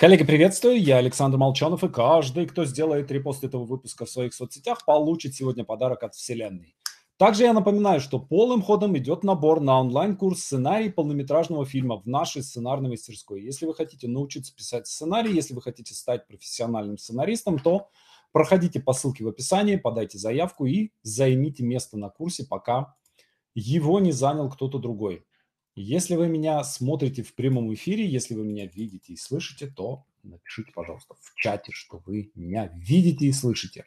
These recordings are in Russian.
Коллеги, приветствую. Я Александр Молчанов, и каждый, кто сделает репост этого выпуска в своих соцсетях, получит сегодня подарок от Вселенной. Также я напоминаю, что полным ходом идет набор на онлайн-курс сценарий полнометражного фильма в нашей сценарной мастерской. Если вы хотите научиться писать сценарий, если вы хотите стать профессиональным сценаристом, то проходите по ссылке в описании, подайте заявку и займите место на курсе, пока его не занял кто-то другой. Если вы меня смотрите в прямом эфире, если вы меня видите и слышите, то напишите, пожалуйста, в чате, что вы меня видите и слышите.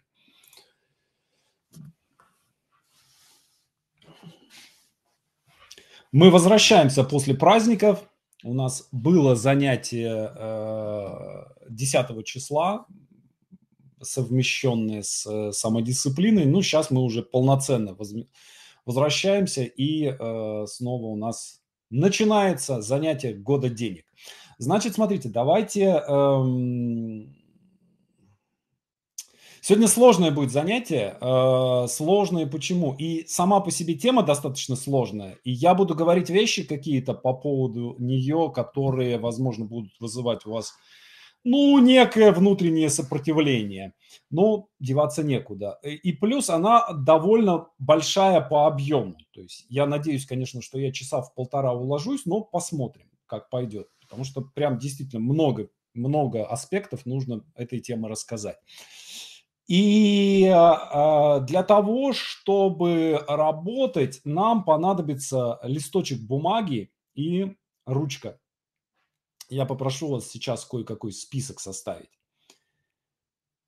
Мы возвращаемся после праздников. У нас было занятие 10 э, числа, совмещенное с э, самодисциплиной. Ну, сейчас мы уже полноценно возвращаемся, и э, снова у нас начинается занятие года денег. Значит, смотрите, давайте... Эм... Сегодня сложное будет занятие. Э, сложное почему? И сама по себе тема достаточно сложная. И я буду говорить вещи какие-то по поводу нее, которые, возможно, будут вызывать у вас ну, некое внутреннее сопротивление. Но ну, деваться некуда. Э, и плюс она довольно большая по объему. То есть я надеюсь, конечно, что я часа в полтора уложусь, но посмотрим, как пойдет. Потому что прям действительно много, много аспектов нужно этой темы рассказать. И э, э, для того, чтобы работать, нам понадобится листочек бумаги и ручка я попрошу вас сейчас кое-какой список составить.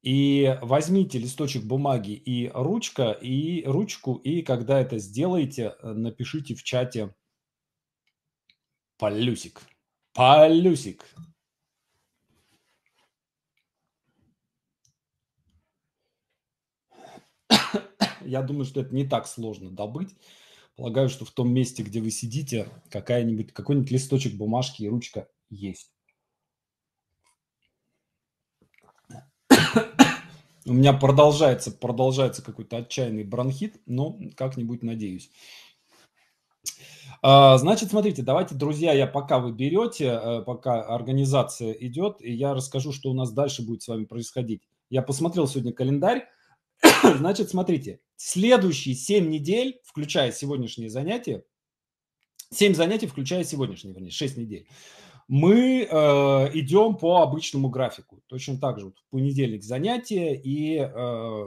И возьмите листочек бумаги и ручка, и ручку, и когда это сделаете, э, напишите в чате полюсик. Полюсик. Я думаю, что это не так сложно добыть. Полагаю, что в том месте, где вы сидите, какая-нибудь, какой-нибудь листочек бумажки и ручка – есть. У меня продолжается, продолжается какой-то отчаянный бронхит, но как-нибудь надеюсь. А, значит, смотрите, давайте, друзья, я пока вы берете, э, пока организация идет, и я расскажу, что у нас дальше будет с вами происходить. Я посмотрел сегодня календарь. Значит, смотрите, следующие 7 недель, включая сегодняшнее занятие, 7 занятий, включая сегодняшнее, вернее, 6 недель, мы э, идем по обычному графику. Точно так же вот в понедельник занятия и э, э,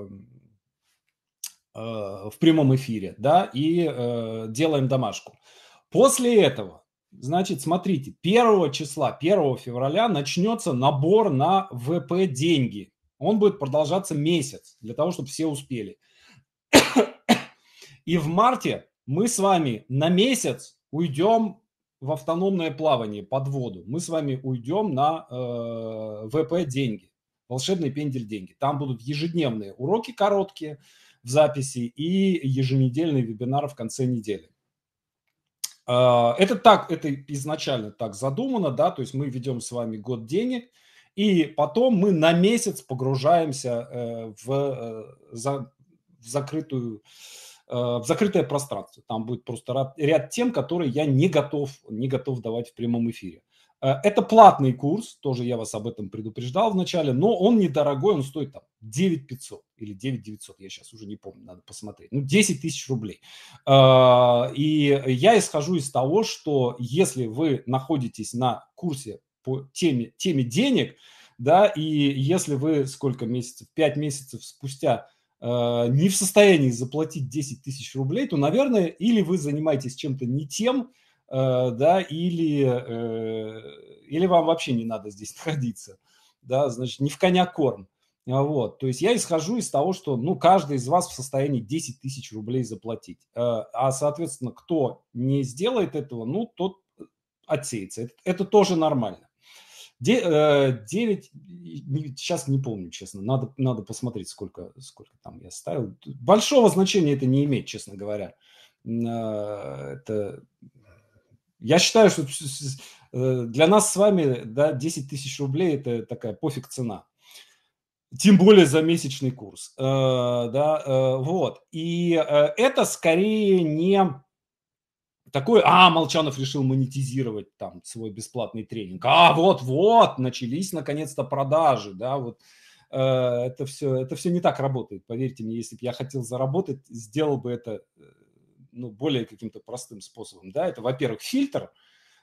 в прямом эфире, да, и э, делаем домашку. После этого, значит, смотрите, 1 числа, 1 февраля начнется набор на ВП деньги. Он будет продолжаться месяц для того, чтобы все успели. И в марте мы с вами на месяц уйдем в автономное плавание под воду, мы с вами уйдем на э, ВП деньги, волшебный пендель деньги. Там будут ежедневные уроки короткие в записи и еженедельный вебинар в конце недели. Э, это так, это изначально так задумано, да, то есть мы ведем с вами год денег, и потом мы на месяц погружаемся э, в, э, в закрытую Э, в закрытое пространство. Там будет просто ряд тем, которые я не готов, не готов давать в прямом эфире. Э, это платный курс, тоже я вас об этом предупреждал вначале, но он недорогой, он стоит там 9500 или 9900, я сейчас уже не помню, надо посмотреть, ну 10 тысяч рублей. Э, и я исхожу из того, что если вы находитесь на курсе по теме, теме денег, да, и если вы сколько месяцев, 5 месяцев спустя Э, не в состоянии заплатить 10 тысяч рублей, то, наверное, или вы занимаетесь чем-то не тем, э, да, или, э, или вам вообще не надо здесь находиться, да, значит, не в коня корм. Вот, то есть я исхожу из того, что, ну, каждый из вас в состоянии 10 тысяч рублей заплатить. А, соответственно, кто не сделает этого, ну, тот отсеется. Это, это тоже нормально. Де, 9, э, сейчас не помню, честно, надо, надо посмотреть, сколько, сколько там я ставил. Большого значения это не имеет, честно говоря. Э, это... Я считаю, что э, для нас с вами да, 10 тысяч рублей – это такая пофиг цена. Тем более за месячный курс. Да, вот. И это скорее не такое, а, Молчанов решил монетизировать там свой бесплатный тренинг. А, вот-вот, начались наконец-то продажи, да, вот э, это все, это все не так работает, поверьте мне, если бы я хотел заработать, сделал бы это э, ну, более каким-то простым способом, да, это, во-первых, фильтр,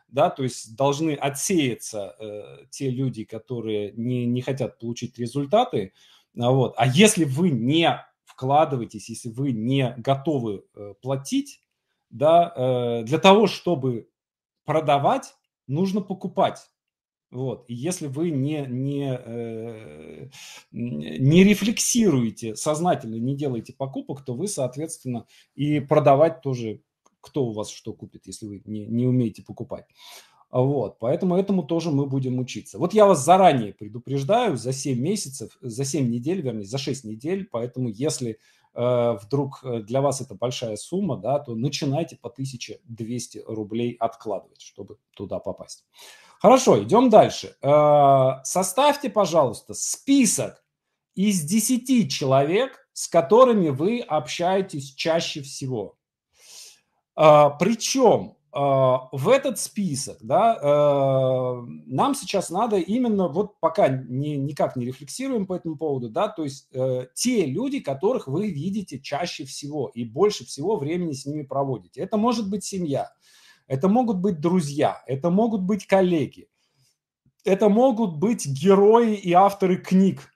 да, то есть должны отсеяться э, те люди, которые не, не хотят получить результаты, а вот, а если вы не вкладываетесь, если вы не готовы э, платить, да, э, для того, чтобы продавать, нужно покупать. Вот. И если вы не, э, не, не рефлексируете сознательно, не делаете покупок, то вы, соответственно, и продавать тоже, кто у вас что купит, если вы не, не умеете покупать. Вот, поэтому этому тоже мы будем учиться. Вот я вас заранее предупреждаю за 7 месяцев, за 7 недель, вернее, за 6 недель, поэтому если Э, вдруг э, для вас это большая сумма, да, то начинайте по 1200 рублей откладывать, чтобы туда попасть. Хорошо, идем дальше. Э, составьте, пожалуйста, список из 10 человек, с которыми вы общаетесь чаще всего. Причем а, в этот список, да, а, нам сейчас надо именно, вот пока не, никак не рефлексируем по этому поводу, да, то есть э, те люди, которых вы видите чаще всего и больше всего времени с ними проводите. Это может быть семья, это могут быть друзья, это могут быть коллеги, это могут быть герои и авторы книг,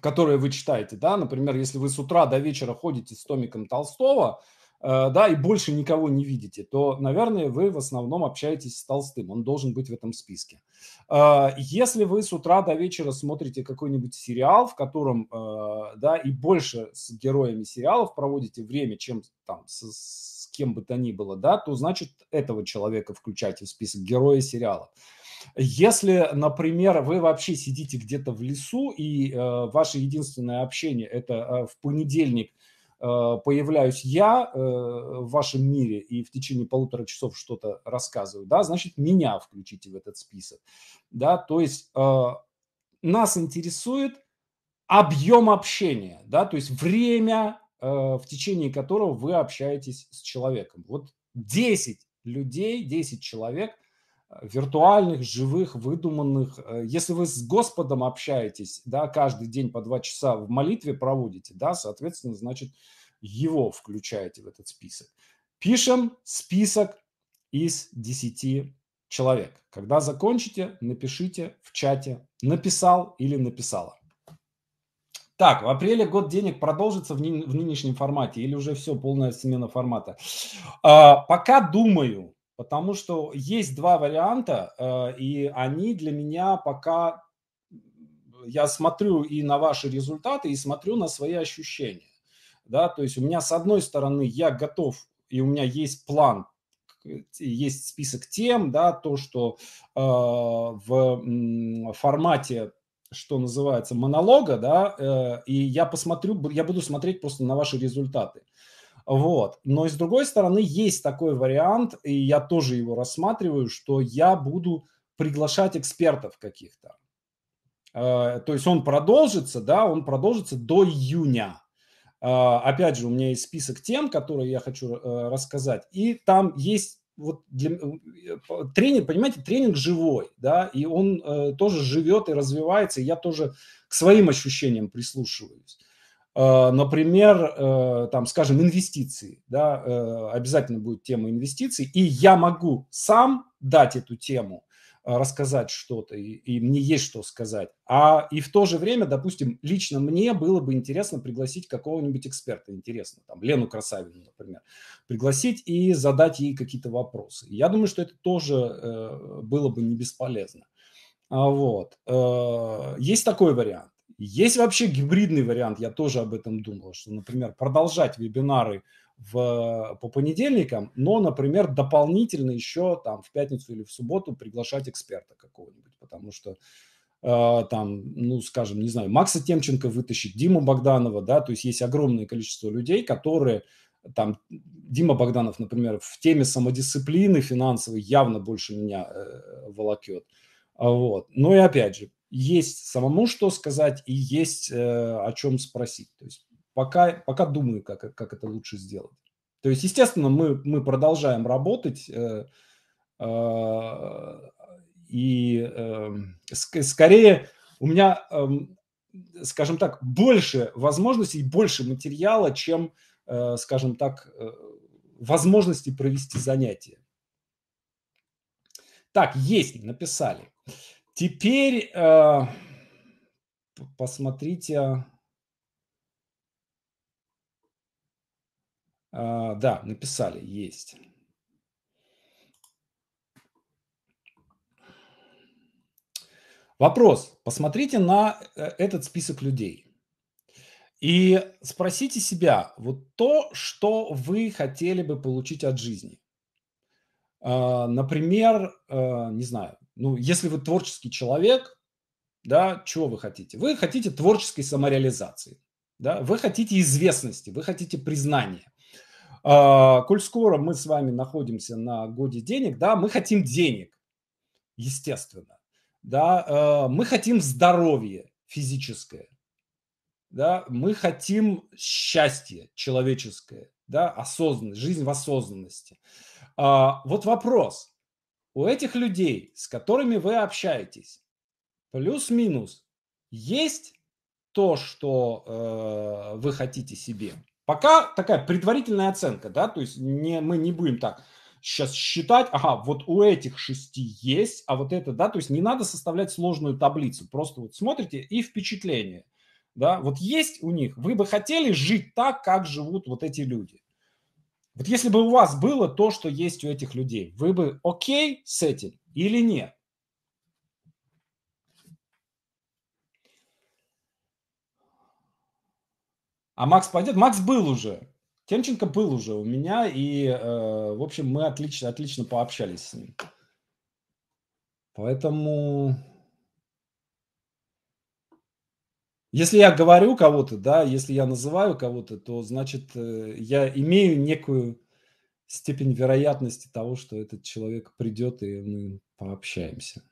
которые вы читаете, да, например, если вы с утра до вечера ходите с Томиком Толстого – Э, да, и больше никого не видите, то, наверное, вы в основном общаетесь с Толстым. Он должен быть в этом списке. Э, если вы с утра до вечера смотрите какой-нибудь сериал, в котором, э, да, и больше с героями сериалов проводите время, чем там с, с кем бы то ни было, да, то, значит, этого человека включайте в список героя сериала. Если, например, вы вообще сидите где-то в лесу, и э, ваше единственное общение – это э, в понедельник – Э, появляюсь я э, в вашем мире и в течение полутора часов что-то рассказываю, да, значит, меня включите в этот список, да, то есть э, нас интересует объем общения, да, то есть время, в течение которого вы общаетесь с человеком. Вот 10 людей, 10 человек виртуальных, живых, выдуманных. Э, если вы с Господом общаетесь, да, каждый день по два часа в молитве проводите, да, соответственно, значит, его включаете в этот список. Пишем список из 10 человек. Когда закончите, напишите в чате «написал» или «написала». Так, в апреле год денег продолжится в, ны- в нынешнем формате или уже все, полная смена формата? А, пока думаю, Потому что есть два варианта, э, и они для меня пока... Я смотрю и на ваши результаты, и смотрю на свои ощущения. Да, то есть у меня с одной стороны я готов, и у меня есть план есть список тем, да, то, что э, в формате, что называется, монолога, да, э, и я посмотрю, я буду смотреть просто на ваши результаты. Вот. Но и с другой стороны, есть такой вариант, и я тоже его рассматриваю, что я буду приглашать экспертов каких-то. Э, то есть он продолжится, да, он продолжится до июня. Э, опять же, у меня есть список тем, которые я хочу э, рассказать. И там есть вот для, тренинг, понимаете, тренинг живой, да, и он э, тоже живет и развивается, и я тоже к своим ощущениям прислушиваюсь. Э, например, э, там, скажем, инвестиции, да, э, обязательно будет тема инвестиций, и я могу сам дать эту тему, рассказать что-то, и, и мне есть что сказать. А и в то же время, допустим, лично мне было бы интересно пригласить какого-нибудь эксперта, интересно, там, Лену Красавину, например, пригласить и задать ей какие-то вопросы. Я думаю, что это тоже было бы не бесполезно. А вот. Есть такой вариант. Есть вообще гибридный вариант, я тоже об этом думал, что, например, продолжать вебинары в, по понедельникам, но, например, дополнительно еще там в пятницу или в субботу приглашать эксперта какого-нибудь, потому что э, там, ну, скажем, не знаю, Макса Темченко вытащить, Диму Богданова, да, то есть есть огромное количество людей, которые там Дима Богданов, например, в теме самодисциплины финансовой явно больше меня э, волокет. Вот. Но ну и опять же, есть самому что сказать и есть э, о чем спросить. То есть пока, пока думаю, как, как это лучше сделать. То есть, естественно, мы, мы продолжаем работать, э, э, и э, скорее у меня, э, скажем так, больше возможностей, больше материала, чем, э, скажем так, э, возможностей провести занятия. Так, есть, написали. Э, Теперь э, посмотрите. Э, да, написали, есть. Вопрос. Посмотрите на э, этот список людей и спросите себя, вот то, что вы хотели бы получить от жизни. Например, не знаю, ну, если вы творческий человек, да, чего вы хотите? Вы хотите творческой самореализации, да, вы хотите известности, вы хотите признания. А, коль скоро мы с вами находимся на годе денег, да, мы хотим денег, естественно, да, а, мы хотим здоровья физическое, да, мы хотим счастье человеческое, да, осознанность, жизнь в осознанности. А, вот вопрос – у этих людей, с которыми вы общаетесь, плюс-минус, есть то, что э, вы хотите себе. Пока такая предварительная оценка, да, то есть не, мы не будем так сейчас считать, ага, вот у этих шести есть, а вот это, да, то есть не надо составлять сложную таблицу, просто вот смотрите и впечатление, да, вот есть у них, вы бы хотели жить так, как живут вот эти люди. Вот если бы у вас было то, что есть у этих людей, вы бы окей с этим или нет? А Макс пойдет? Макс был уже. Темченко был уже у меня, и, э, в общем, мы отлично, отлично пообщались с ним. Поэтому Если я говорю кого-то, да, если я называю кого-то, то значит э, я имею некую степень вероятности того, что этот человек придет и мы пообщаемся.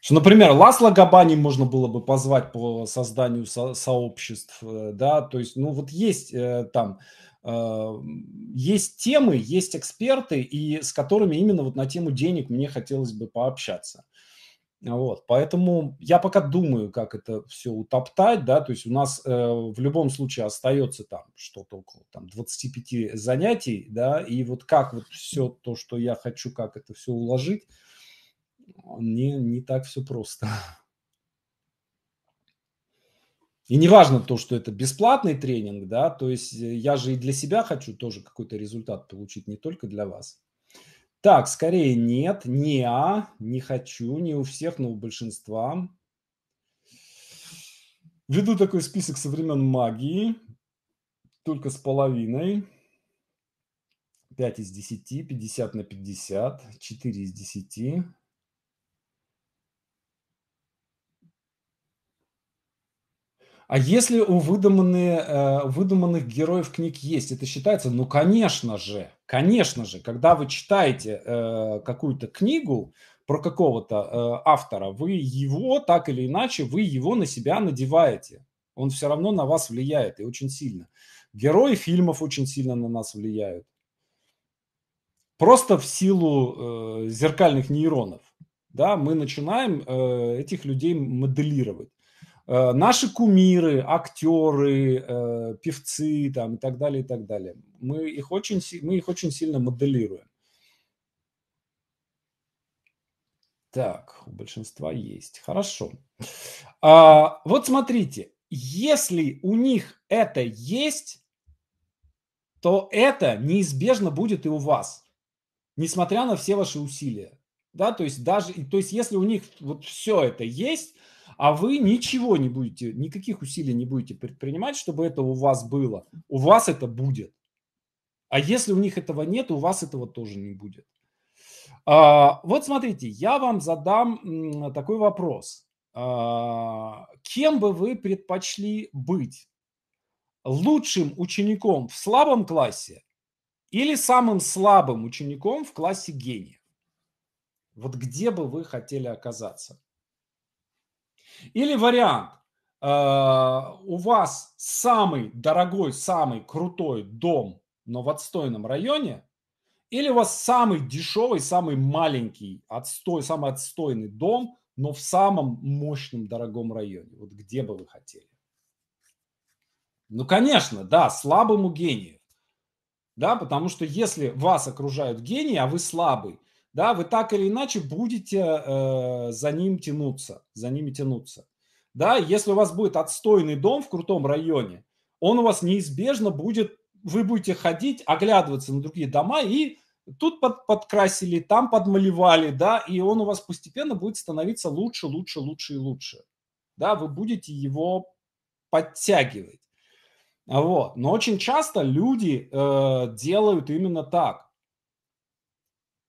Что, например, Ласла Габани можно было бы позвать по созданию со- сообществ, э, да, то есть, ну вот есть э, там, э, есть темы, есть эксперты, и с которыми именно вот на тему денег мне хотелось бы пообщаться. Вот, поэтому я пока думаю, как это все утоптать, да, то есть у нас э, в любом случае остается там что-то около там 25 занятий, да, и вот как вот все то, что я хочу, как это все уложить, не, не так все просто. И не важно то, что это бесплатный тренинг, да, то есть я же и для себя хочу тоже какой-то результат получить, не только для вас. Так, скорее нет, не а, не хочу, не у всех, но у большинства. Веду такой список со времен магии, только с половиной. 5 из 10, 50 на 50, 4 из 10. А если у выдуманные, э, выдуманных героев книг есть, это считается? Ну, конечно же. Конечно же, когда вы читаете э, какую-то книгу про какого-то э, автора, вы его так или иначе, вы его на себя надеваете. Он все равно на вас влияет и очень сильно. Герои фильмов очень сильно на нас влияют. Просто в силу э, зеркальных нейронов да, мы начинаем э, этих людей моделировать. Э, наши кумиры, актеры, э, певцы там, и так далее, и так далее. Мы их очень, мы их очень сильно моделируем. Так, у большинства есть. Хорошо. А, вот смотрите, если у них это есть, то это неизбежно будет и у вас, несмотря на все ваши усилия. Да, то есть даже, то есть если у них вот все это есть, а вы ничего не будете, никаких усилий не будете предпринимать, чтобы это у вас было. У вас это будет. А если у них этого нет, у вас этого тоже не будет. А, вот смотрите, я вам задам такой вопрос. А, кем бы вы предпочли быть? Лучшим учеником в слабом классе или самым слабым учеником в классе гения? Вот где бы вы хотели оказаться? Или вариант. Э, у вас самый дорогой, самый крутой дом, но в отстойном районе, или у вас самый дешевый, самый маленький, отстой, самый отстойный дом, но в самом мощном дорогом районе. Вот где бы вы хотели? Ну, конечно, да, слабому гению. Да, потому что если вас окружают гении, а вы слабый, да, вы так или иначе будете э, за ним тянуться, за ними тянуться. Да, если у вас будет отстойный дом в крутом районе, он у вас неизбежно будет, вы будете ходить, оглядываться на другие дома и тут под, подкрасили, там подмалевали, да, и он у вас постепенно будет становиться лучше, лучше, лучше и лучше. Да, вы будете его подтягивать. Вот. Но очень часто люди э, делают именно так.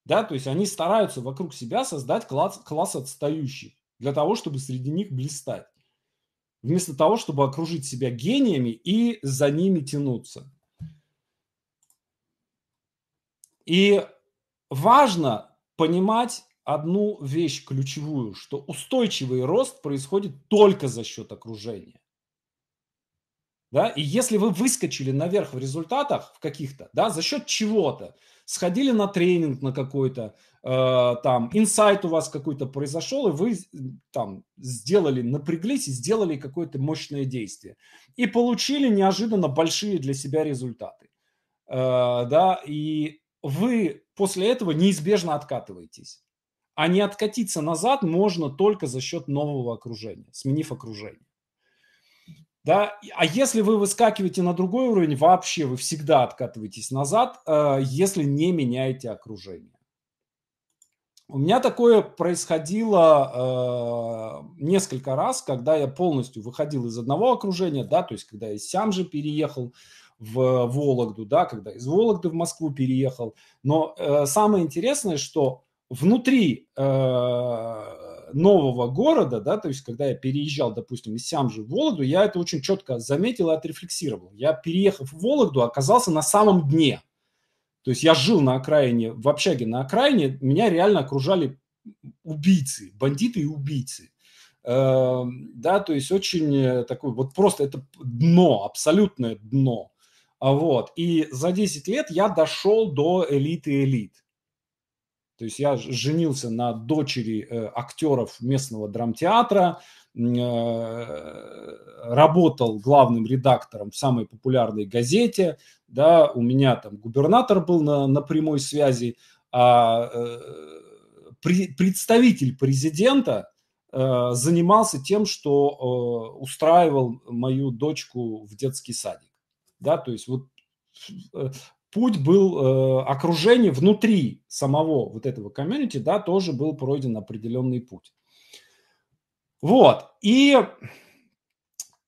Да, то есть они стараются вокруг себя создать класс, класс отстающих для того, чтобы среди них блистать. Вместо того, чтобы окружить себя гениями и за ними тянуться. И важно понимать одну вещь ключевую, что устойчивый рост происходит только за счет окружения да, и если вы выскочили наверх в результатах в каких-то, да, за счет чего-то, сходили на тренинг на какой-то, э, там, инсайт у вас какой-то произошел, и вы э, там сделали, напряглись и сделали какое-то мощное действие, и получили неожиданно большие для себя результаты, э, да, и вы после этого неизбежно откатываетесь. А не откатиться назад можно только за счет нового окружения, сменив окружение. Да? А если вы выскакиваете на другой уровень, вообще вы всегда откатываетесь назад, а, если не меняете окружение. У меня такое происходило э, несколько раз, когда я полностью выходил из одного окружения, да, то есть когда я из Сямжи переехал в Вологду, да, когда из Вологды в Москву переехал. Но э, самое интересное, что внутри э, нового города, да, то есть когда я переезжал, допустим, из Сямжи в Вологду, я это очень четко заметил и отрефлексировал. Я, переехав в Вологду, оказался на самом дне. То есть я жил на окраине, в общаге на окраине, меня реально окружали убийцы, бандиты и убийцы. Эм, да, то есть очень э, такой, вот просто это дно, абсолютное дно. А вот. И за 10 лет я дошел до элиты элит. То есть я женился на дочери э, актеров местного драмтеатра, э, работал главным редактором в самой популярной газете, да, у меня там губернатор был на, на прямой связи, а э, при, представитель президента занимался тем, что устраивал мою дочку в детский садик, да, то есть вот путь был э, окружение внутри самого вот этого комьюнити, да, тоже был пройден определенный путь. Вот. И э,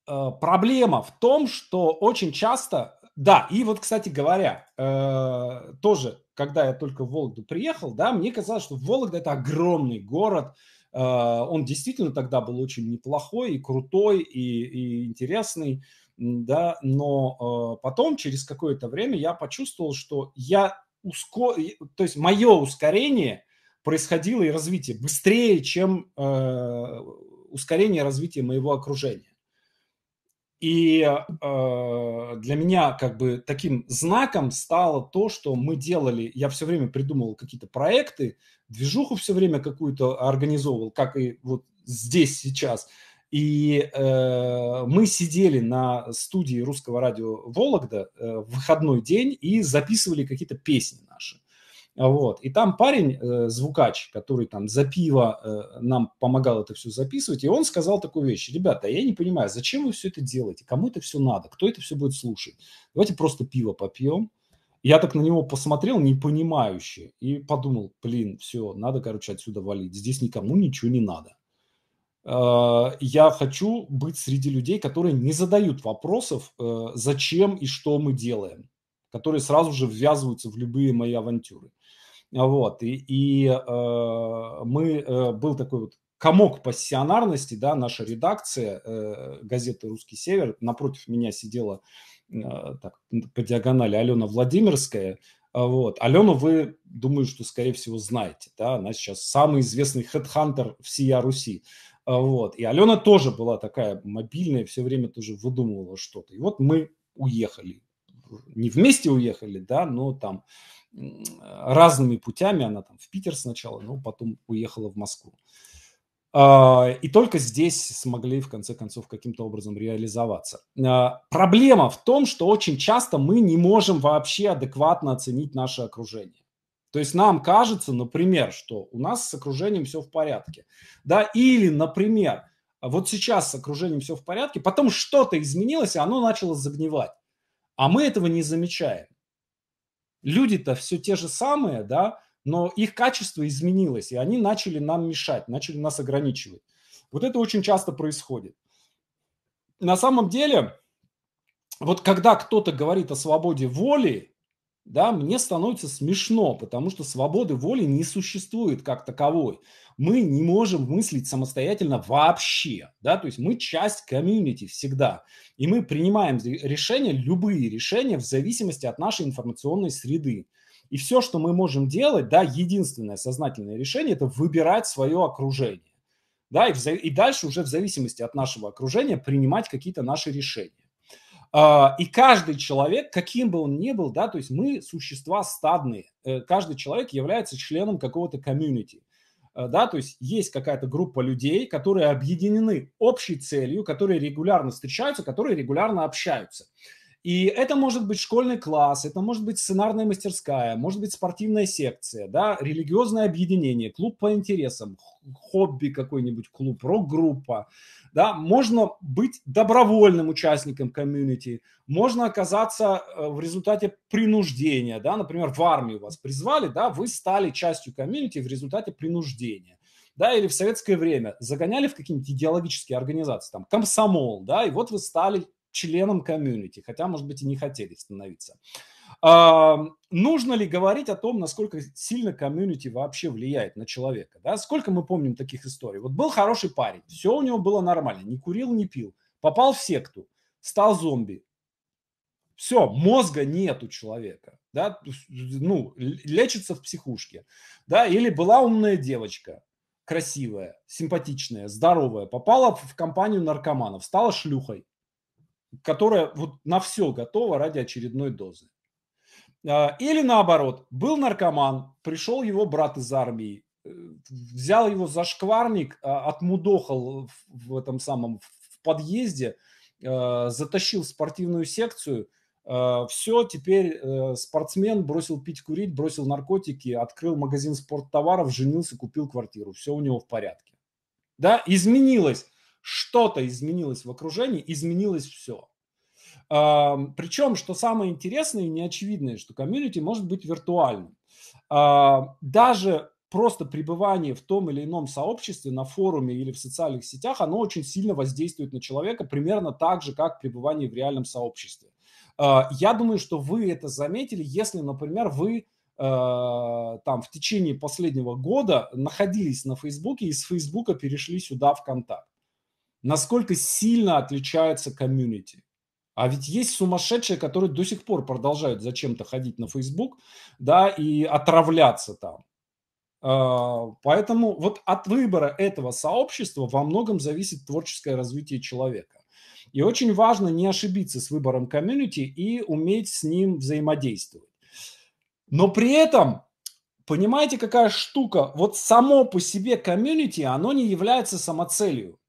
проблема в том, что очень часто, да, и вот, кстати говоря, э, тоже, когда я только в Вологду приехал, да, мне казалось, что Вологда это огромный город, э, он действительно тогда был очень неплохой и крутой и, и интересный, да, но э, потом, через какое-то время, я почувствовал, что я уско... то есть мое ускорение происходило и развитие быстрее, чем э, ускорение развития моего окружения. И э, для меня как бы таким знаком стало то, что мы делали, я все время придумывал какие-то проекты, движуху все время какую-то организовывал, как и вот здесь сейчас – и э, мы сидели на студии русского радио Вологда э, в выходной день и записывали какие-то песни наши. Вот. И там парень, э, звукач, который там за пиво э, нам помогал это все записывать, и он сказал такую вещь. Ребята, я не понимаю, зачем вы все это делаете? Кому это все надо? Кто это все будет слушать? Давайте просто пиво попьем. Я так на него посмотрел непонимающе и подумал, блин, все, надо, короче, отсюда валить. Здесь никому ничего не надо. А, я хочу быть среди людей, которые не задают вопросов, э, зачем и что мы делаем, которые сразу же ввязываются в любые мои авантюры. Вот, и, и э, мы, э, был такой вот комок пассионарности, да, наша редакция газеты «Русский север», напротив меня сидела так, по диагонали Алена Владимирская, вот. Алену вы, думаю, что, скорее всего, знаете. Да? Она сейчас самый известный хедхантер всея Руси. А, вот. И Алена тоже была такая мобильная, все время тоже выдумывала что-то. И вот мы уехали. Не вместе уехали, да, но там разными путями. Она там в Питер сначала, но потом уехала в Москву. А, и только здесь смогли в конце концов каким-то образом реализоваться. А, проблема в том, что очень часто мы не можем вообще адекватно оценить наше окружение. То есть нам кажется, например, что у нас с окружением все в порядке. Да? Или, например, вот сейчас с окружением все в порядке, потом что-то изменилось, и оно начало загнивать. А мы этого не замечаем. Люди-то все те же самые, да, но их качество изменилось, и они начали нам мешать, начали нас ограничивать. Вот это очень часто происходит. На самом деле, вот когда кто-то говорит о свободе воли, да, мне становится смешно, потому что свободы воли не существует как таковой. Мы не можем мыслить самостоятельно вообще, да, то есть мы часть комьюнити всегда, и мы принимаем решения, любые решения в зависимости от нашей информационной среды. И все, что мы можем делать, да, единственное сознательное решение – это выбирать свое окружение, да, и, и дальше уже в зависимости от нашего окружения принимать какие-то наши решения. А, и каждый человек, каким бы он ни был, да, то есть мы существа стадные. Э, каждый человек является членом какого-то комьюнити. Э, да, то есть есть какая-то группа людей, которые объединены общей целью, которые регулярно встречаются, которые регулярно общаются. И это может быть школьный класс, это может быть сценарная мастерская, может быть спортивная секция, да, религиозное объединение, клуб по интересам, хобби какой-нибудь клуб, рок-группа, да, можно быть добровольным участником комьюнити, можно оказаться э, в результате принуждения, да, например, в армию вас призвали, да, вы стали частью комьюнити в результате принуждения да, или в советское время загоняли в какие-нибудь идеологические организации, там, комсомол, да, и вот вы стали членом комьюнити, хотя, может быть, и не хотели становиться. А, нужно ли говорить о том, насколько сильно комьюнити вообще влияет на человека? Да? Сколько мы помним таких историй? Вот был хороший парень, все у него было нормально, не курил, не пил, попал в секту, стал зомби. Все, мозга нет у человека, да, ну, лечится в психушке, да, или была умная девочка, красивая, симпатичная, здоровая, попала в компанию наркоманов, стала шлюхой, которая вот на все готова ради очередной дозы. А, или наоборот, был наркоман, пришел его брат из армии, э, взял его за шкварник, а, отмудохал в этом самом в подъезде, а, затащил в спортивную секцию. Все, теперь э, спортсмен бросил пить, курить, бросил наркотики, открыл магазин спорттоваров, женился, купил квартиру. Все у него в порядке. Да, изменилось что-то изменилось в окружении, изменилось все. Причем, что самое интересное и неочевидное, что комьюнити может быть виртуальным. А, даже просто пребывание в том или ином сообществе, на форуме или в социальных сетях, оно очень сильно воздействует на человека, примерно так же, как пребывание в реальном сообществе. А, я думаю, что вы это заметили, если, например, вы а, там в течение последнего года находились на Фейсбуке и с Фейсбука перешли сюда в Контакт насколько сильно отличается комьюнити. А ведь есть сумасшедшие, которые до сих пор продолжают зачем-то ходить на Facebook, да, и отравляться там. А, поэтому вот от выбора этого сообщества во многом зависит творческое развитие человека. И очень важно не ошибиться с выбором комьюнити и уметь с ним взаимодействовать. Но при этом, понимаете, какая штука? Вот само по себе комьюнити, оно не является самоцелью.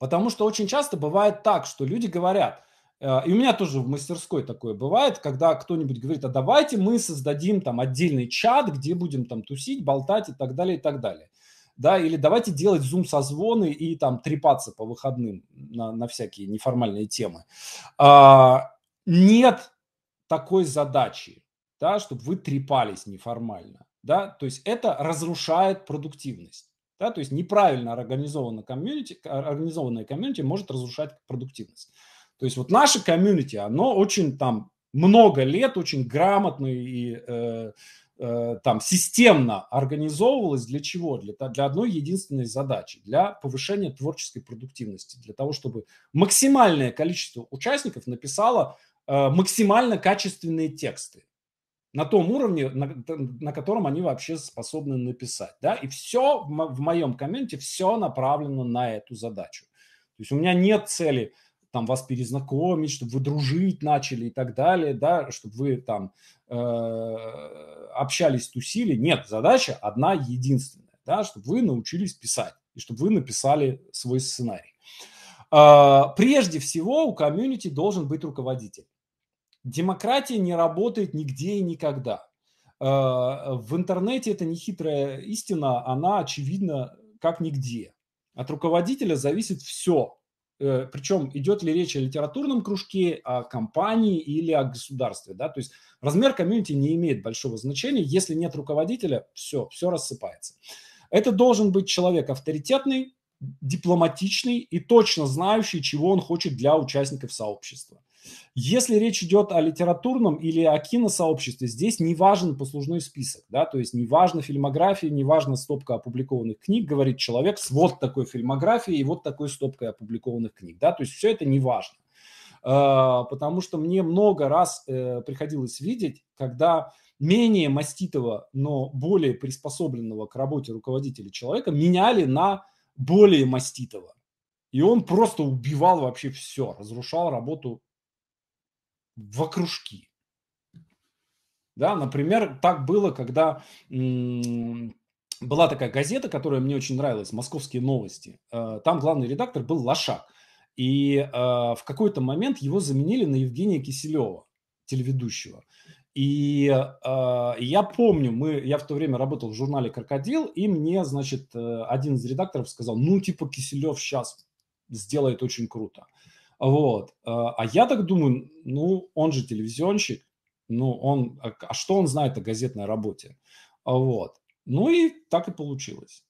Потому что очень часто бывает так, что люди говорят, э, и у меня тоже в мастерской такое бывает, когда кто-нибудь говорит, а давайте мы создадим там отдельный чат, где будем там тусить, болтать и так далее, и так далее. Да, или давайте делать зум-созвоны и там трепаться по выходным на, на всякие неформальные темы. А, нет такой задачи, да, чтобы вы трепались неформально. Да? То есть это разрушает продуктивность. Да? То есть неправильно организованное комьюнити, а, организованное комьюнити может разрушать продуктивность. То есть вот наше комьюнити, оно очень там много лет очень грамотно и э, э, там системно организовывалось для чего? Для, для одной единственной задачи, для повышения творческой продуктивности, для того, чтобы максимальное количество участников написало э, максимально качественные тексты на том уровне, на, на котором они вообще способны написать. Да? И все в моем комменте, все направлено на эту задачу. То есть у меня нет цели там вас перезнакомить, чтобы вы дружить начали и так далее, да, чтобы вы там э, общались, тусили. Нет, задача одна единственная, да, чтобы вы научились писать и чтобы вы написали свой сценарий. Э, прежде всего у комьюнити должен быть руководитель. Демократия не работает нигде и никогда. Э, в интернете это не хитрая истина, она очевидна как нигде. От руководителя зависит все. Э, Причем идет ли речь о литературном кружке, о компании или о государстве. Да? То есть размер комьюнити не имеет большого значения. Если нет руководителя, все, все рассыпается. Это должен быть человек авторитетный, дипломатичный и точно знающий, чего он хочет для участников сообщества. Если речь идет о литературном или о киносообществе, здесь не важен послужной список, да, то есть не важно фильмография, не важно стопка опубликованных книг, говорит человек с вот такой фильмографией и вот такой стопкой опубликованных книг, да, то есть все это не важно. А, потому что мне много раз э, приходилось видеть, когда менее маститого, но более приспособленного к работе руководителя человека меняли на более маститого. И он просто убивал вообще все, разрушал работу в окружки. Да, например, так было, когда была такая газета, которая мне очень нравилась, «Московские новости». Э, там главный редактор был Лошак. И э, в какой-то момент его заменили на Евгения Киселева, телеведущего. И э, я помню, мы, я в то время работал в журнале «Крокодил», и мне, значит, э, один из редакторов сказал, ну, типа, Киселев сейчас сделает очень круто. Вот. А, а я так думаю, ну, он же телевизионщик, ну, он, а, а что он знает о газетной работе? А вот. Ну и так и получилось.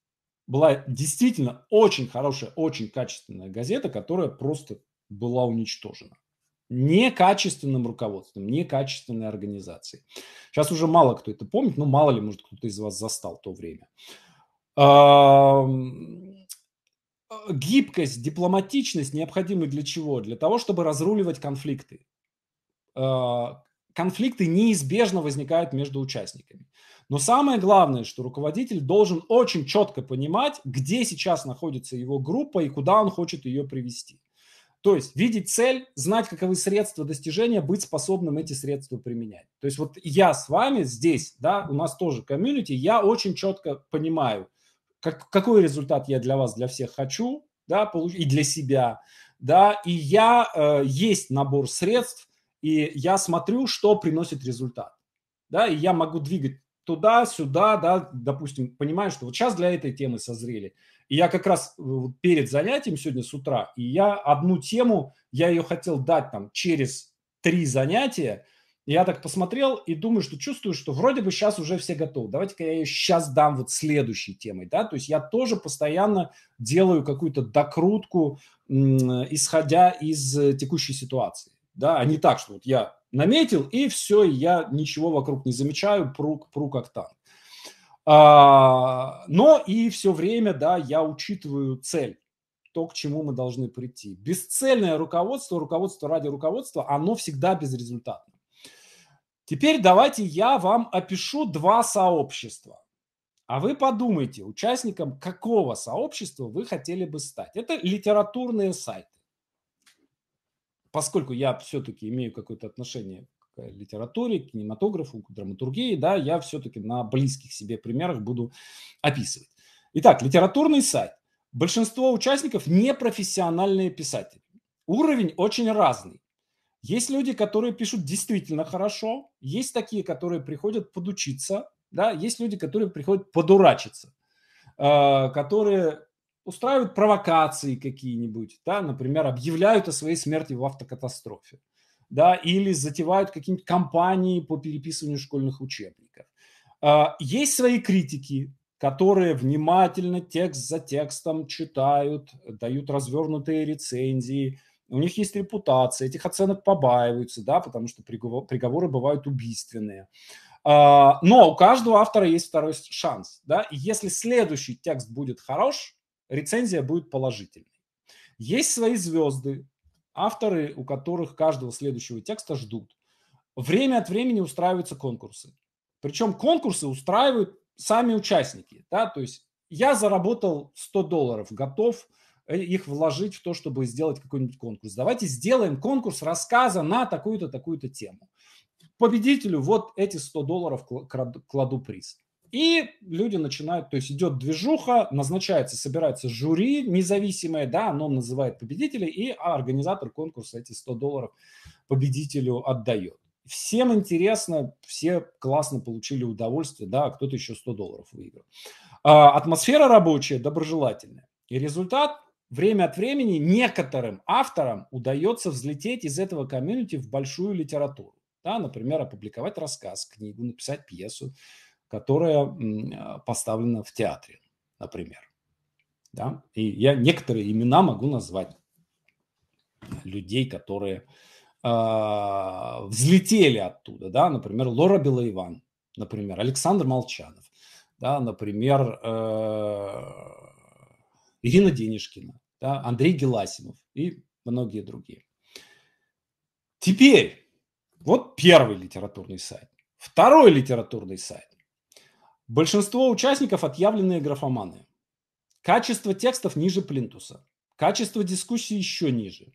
Была действительно очень хорошая, очень качественная газета, которая просто была уничтожена некачественным руководством, некачественной организацией. Сейчас уже мало кто это помнит, но мало ли, может, кто-то из вас застал то время гибкость, дипломатичность необходимы для чего? Для того, чтобы разруливать конфликты. Э, конфликты неизбежно возникают между участниками. Но самое главное, что руководитель должен очень четко понимать, где сейчас находится его группа и куда он хочет ее привести. То есть видеть цель, знать, каковы средства достижения, быть способным эти средства применять. То есть вот я с вами здесь, да, у нас тоже комьюнити, я очень четко понимаю – как, какой результат я для вас, для всех хочу, да, получ... и для себя, да, и я, э, есть набор средств, и я смотрю, что приносит результат, да, и я могу двигать туда-сюда, да, допустим, понимаю, что вот сейчас для этой темы созрели. И я как раз э, перед занятием сегодня с утра, и я одну тему, я ее хотел дать там через три занятия, я так посмотрел и думаю, что чувствую, что вроде бы сейчас уже все готовы. Давайте-ка я ее сейчас дам вот следующей темой, да, то есть я тоже постоянно делаю какую-то докрутку, исходя из э, текущей ситуации, да, а не так, что вот я наметил и все, я ничего вокруг не замечаю, пру, пру как там. А, но и все время, да, я учитываю цель то, к чему мы должны прийти. Бесцельное руководство, руководство ради руководства, оно всегда безрезультатно. Теперь давайте я вам опишу два сообщества. А вы подумайте, участником какого сообщества вы хотели бы стать. Это литературные сайты. Поскольку я все-таки имею какое-то отношение к литературе, к кинематографу, к драматургии, да, я все-таки на близких себе примерах буду описывать. Итак, литературный сайт. Большинство участников – не профессиональные писатели. Уровень очень разный. Есть люди, которые пишут действительно хорошо, есть такие, которые приходят подучиться, да, есть люди, которые приходят подурачиться, а, которые устраивают провокации какие-нибудь, да, например, объявляют о своей смерти в автокатастрофе, да, или затевают какие-нибудь кампании по переписыванию школьных учебников. А, есть свои критики, которые внимательно текст за текстом читают, дают развернутые рецензии – у них есть репутация, этих оценок побаиваются, да, потому что приговор, приговоры бывают убийственные. А, но у каждого автора есть второй шанс, да, и если следующий текст будет хорош, рецензия будет положительной. Есть свои звезды, авторы, у которых каждого следующего текста ждут. Время от времени устраиваются конкурсы. Причем конкурсы устраивают сами участники, да, то есть я заработал 100 долларов, готов Э, их вложить в то, чтобы сделать какой-нибудь конкурс. Давайте сделаем конкурс рассказа на такую-то, такую-то тему. Победителю вот эти 100 долларов кладу приз. И люди начинают, то есть идет движуха, назначается, собирается жюри независимое, да, оно называет победителей и организатор конкурса эти 100 долларов победителю отдает. Всем интересно, все классно получили удовольствие, да, кто-то еще 100 долларов выиграл. А, атмосфера рабочая, доброжелательная. И результат время от времени некоторым авторам удается взлететь из этого комьюнити в большую литературу. Да, например, опубликовать рассказ, книгу, написать пьесу, которая а, поставлена в театре, например. Да? И я некоторые имена могу назвать людей, которые э, взлетели оттуда. Да? Например, Лора Белоиван, например, Александр Молчанов, да? например, э, Ирина Денишкина, да, Андрей Геласимов и многие другие. Теперь, вот первый литературный сайт. Второй литературный сайт. Большинство участников отъявленные графоманы. Качество текстов ниже плинтуса. Качество дискуссии еще ниже.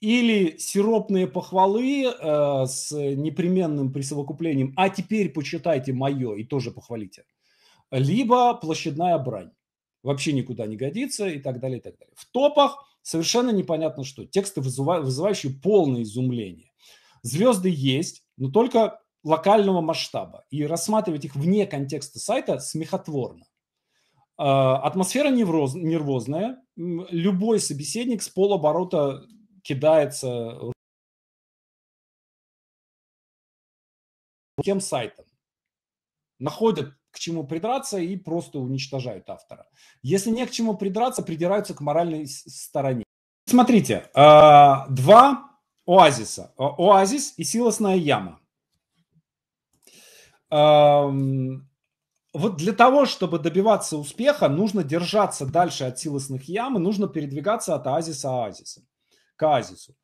Или сиропные похвалы э, с непременным присовокуплением «А теперь почитайте мое» и тоже похвалите. Либо площадная брань вообще никуда не годится и так далее, и так далее. В топах совершенно непонятно что. Тексты, вызывающие полное изумление. Звезды есть, но только локального масштаба. И рассматривать их вне контекста сайта смехотворно. А, атмосфера невроз, нервозная. Любой собеседник с полоборота кидается тем сайтом. Находят к чему придраться и просто уничтожают автора. Если не к чему придраться, придираются к моральной стороне. Смотрите, э, два оазиса. Э, оазис и силосная яма. Эм, вот для того, чтобы добиваться успеха, нужно держаться дальше от силосных ям и нужно передвигаться от оазиса оазиса к оазису.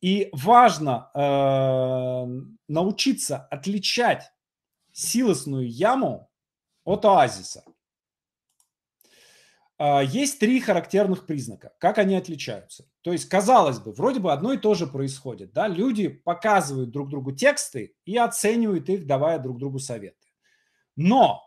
И важно э, научиться отличать силосную яму от оазиса. А, есть три характерных признака. Как они отличаются? То есть, казалось бы, вроде бы одно и то же происходит. Да? Люди показывают друг другу тексты и оценивают их, давая друг другу советы. Но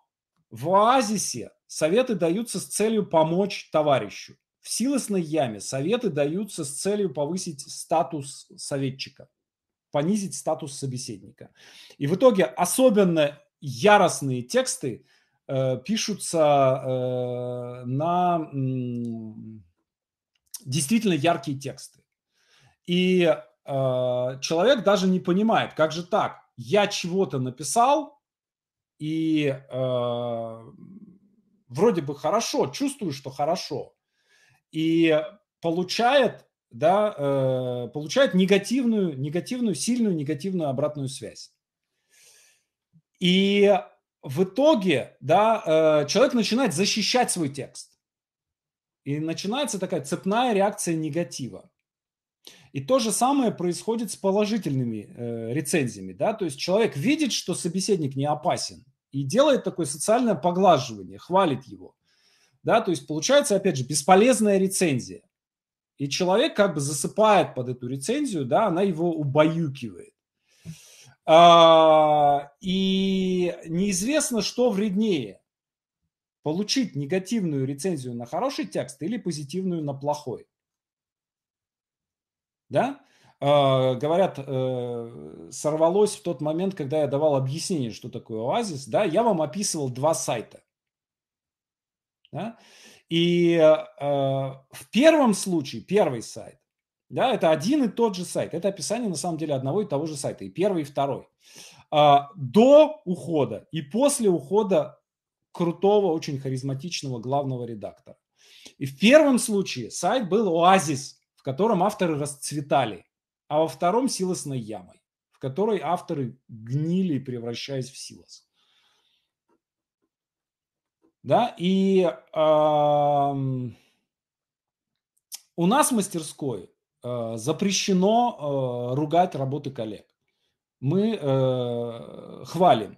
в оазисе советы даются с целью помочь товарищу. В силосной яме советы даются с целью повысить статус советчика, понизить статус собеседника. И в итоге особенно яростные тексты Э, пишутся э, на действительно яркие тексты. И э, человек даже не понимает, как же так, я чего-то написал, и вроде бы хорошо, чувствую, что хорошо, и получает, да, получает негативную, негативную, сильную негативную обратную связь. И в итоге да, э, человек начинает защищать свой текст. И начинается такая цепная реакция негатива. И то же самое происходит с положительными э, рецензиями. Да? То есть человек видит, что собеседник не опасен, и делает такое социальное поглаживание, хвалит его. Да? То есть получается, опять же, бесполезная рецензия. И человек как бы засыпает под эту рецензию, да, она его убаюкивает. А, и неизвестно, что вреднее. Получить негативную рецензию на хороший текст или позитивную на плохой. Да? А, говорят, э, сорвалось в тот момент, когда я давал объяснение, что такое оазис. Да, я вам описывал два сайта. Да? И э, в первом случае, первый сайт, да, это один и тот же сайт. Это описание, на самом деле, одного и того же сайта. И первый, и второй. А, до ухода и после ухода крутого, очень харизматичного главного редактора. И в первом случае сайт был оазис, в котором авторы расцветали, а во втором – силосной ямой, в которой авторы гнили, превращаясь в силос. Да, и э, у нас в мастерской Э, запрещено э, ругать работы коллег. Мы э, хвалим.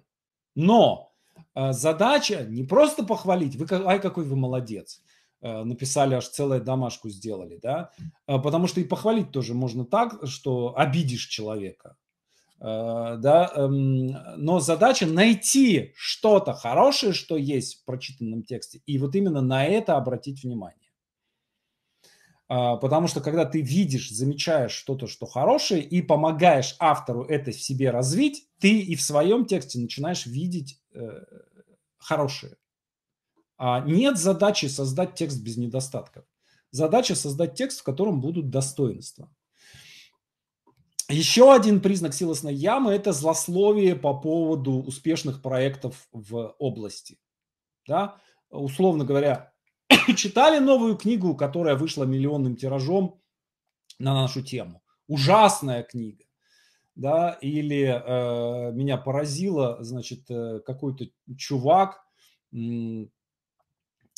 Но задача не просто похвалить, вы, ай, какой вы молодец, написали, аж целую домашку сделали, да, потому что и похвалить тоже можно так, что обидишь человека, да, эм, но задача найти что-то хорошее, что есть в прочитанном тексте, и вот именно на это обратить внимание. А, потому что когда ты видишь, замечаешь что-то, что хорошее, и помогаешь автору это в себе развить, ты и в своем тексте начинаешь видеть э, хорошее. А нет задачи создать текст без недостатков. Задача создать текст, в котором будут достоинства. Еще один признак силосной ямы – это злословие по поводу успешных проектов в области. Да? Условно говоря, читали новую книгу, которая вышла миллионным тиражом на нашу тему? Ужасная книга. Да, или э, меня поразило, значит, э, какой-то чувак, э,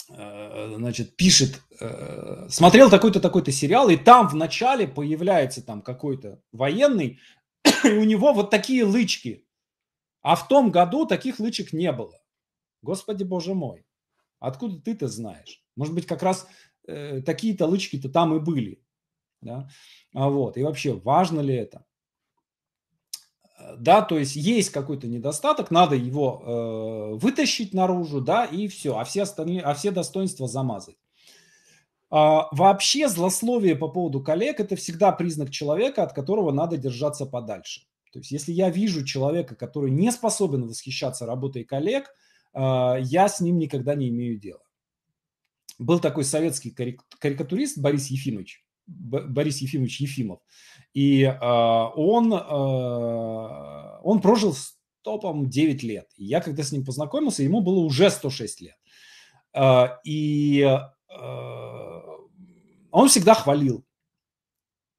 значит, пишет, э, смотрел такой-то, такой-то сериал, и там в начале появляется там какой-то военный, и у него вот такие лычки. А в том году таких лычек не было. Господи боже мой, откуда ты-то знаешь? Может быть, как раз э, такие талычки-то там и были. Да? А вот. И вообще, важно ли это? Э, да, то есть есть какой-то недостаток, надо его э, вытащить наружу, да, и все, а все остальные, а все достоинства замазать. А, вообще злословие по поводу коллег – это всегда признак человека, от которого надо держаться подальше. То есть если я вижу человека, который не способен восхищаться работой коллег, э, я с ним никогда не имею дела был такой советский карикатурист Борис Ефимович. Борис Ефимович Ефимов. И а, он, а, он прожил с топом 9 лет. я когда с ним познакомился, ему было уже 106 лет. А, и он всегда хвалил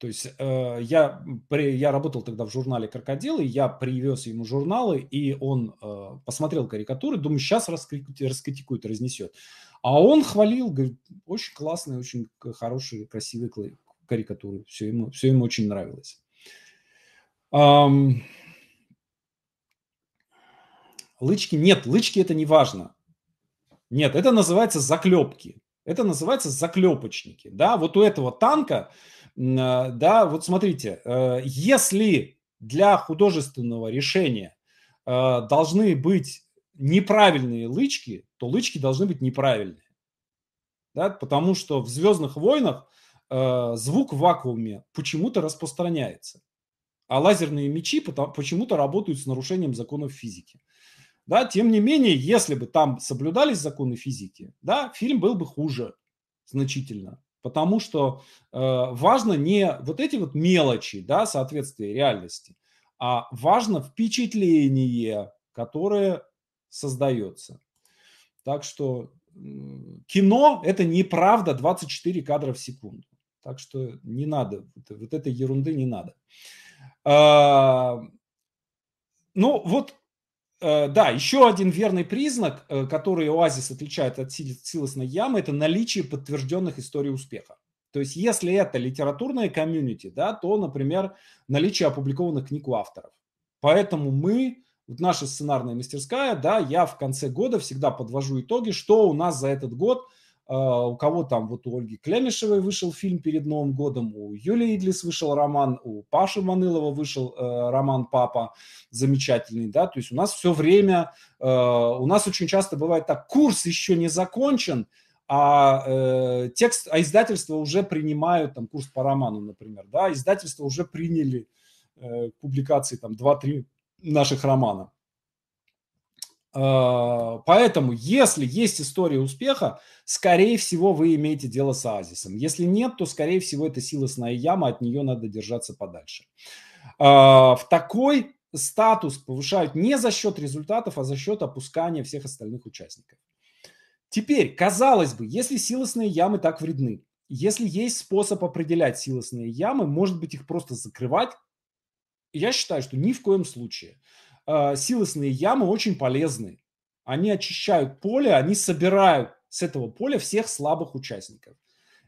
то есть э, я, при, я работал тогда в журнале «Крокодилы», я привез ему журналы, и он э, посмотрел карикатуры, думаю, сейчас раскритикует, разнесет. А он хвалил, говорит, очень классные, очень хорошие, красивые карикатуры. Все ему, все ему очень нравилось. Эм... Лычки нет, лычки это не важно. Нет, это называется заклепки. Это называется заклепочники. Да, вот у этого танка Э, да, вот смотрите, э, если для художественного решения э, должны быть неправильные лычки, то лычки должны быть неправильные. Да, потому что в Звездных войнах звук в вакууме почему-то распространяется, а лазерные мечи почему-то работают с нарушением законов физики. Да, тем не менее, если бы там соблюдались законы физики, да, фильм был бы хуже значительно. Потому что э, важно не вот эти вот мелочи, да, соответствия реальности, а важно впечатление, которое создается. Так что кино – это неправда 24 кадра в секунду. Так что не надо, вот этой ерунды не надо. А, ну вот Э, да, еще один верный признак, э, который оазис отличает от силосной ямы, это наличие подтвержденных историй успеха. То есть, если это литературное комьюнити, да, то, например, наличие опубликованных книг у авторов. Поэтому мы, вот наша сценарная мастерская, да, я в конце года всегда подвожу итоги, что у нас за этот год – а, у кого там, вот у Ольги Клемишевой вышел фильм перед Новым годом, у Юлии Идлис вышел роман, у Паши Манылова вышел э, роман «Папа» замечательный, да, то есть у нас все время, э, у нас очень часто бывает так, курс еще не закончен, а э, текст, а издательство уже принимают, там, курс по роману, например, да, издательство уже приняли э, публикации, там, 2-3 наших романов. А, поэтому, если есть история успеха, скорее всего, вы имеете дело с азисом. Если нет, то, скорее всего, это силосная яма, от нее надо держаться подальше. А, в такой статус повышают не за счет результатов, а за счет опускания всех остальных участников. Теперь, казалось бы, если силосные ямы так вредны, если есть способ определять силосные ямы, может быть, их просто закрывать? Я считаю, что ни в коем случае. А, силосные ямы очень полезны. Они очищают поле, они собирают с этого поля всех слабых участников.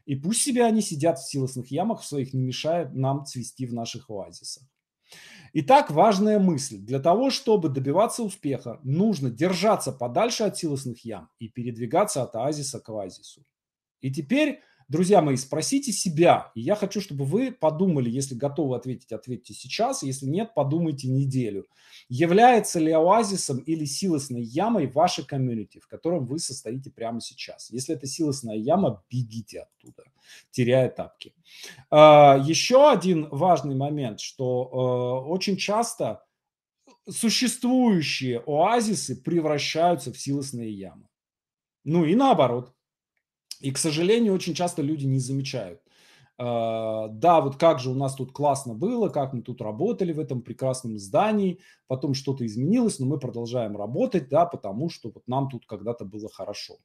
И пусть себе они сидят в силосных ямах в своих, не мешая нам цвести в наших оазисах. Итак, важная мысль. Для того, чтобы добиваться успеха, нужно держаться подальше от силосных ям и передвигаться от оазиса к оазису. И теперь Друзья мои, спросите себя, и я хочу, чтобы вы подумали, если готовы ответить, ответьте сейчас, если нет, подумайте неделю. Является ли оазисом или силосной ямой ваше комьюнити, в котором вы состоите прямо сейчас? Если это силосная яма, бегите оттуда, теряя тапки. А, еще один важный момент, что а, очень часто существующие оазисы превращаются в силосные ямы. Ну и наоборот. И, к сожалению, очень часто люди не замечают. А, да, вот как же у нас тут классно было, как мы тут работали в этом прекрасном здании, потом что-то изменилось, но мы продолжаем работать, да, потому что вот нам тут когда-то было хорошо.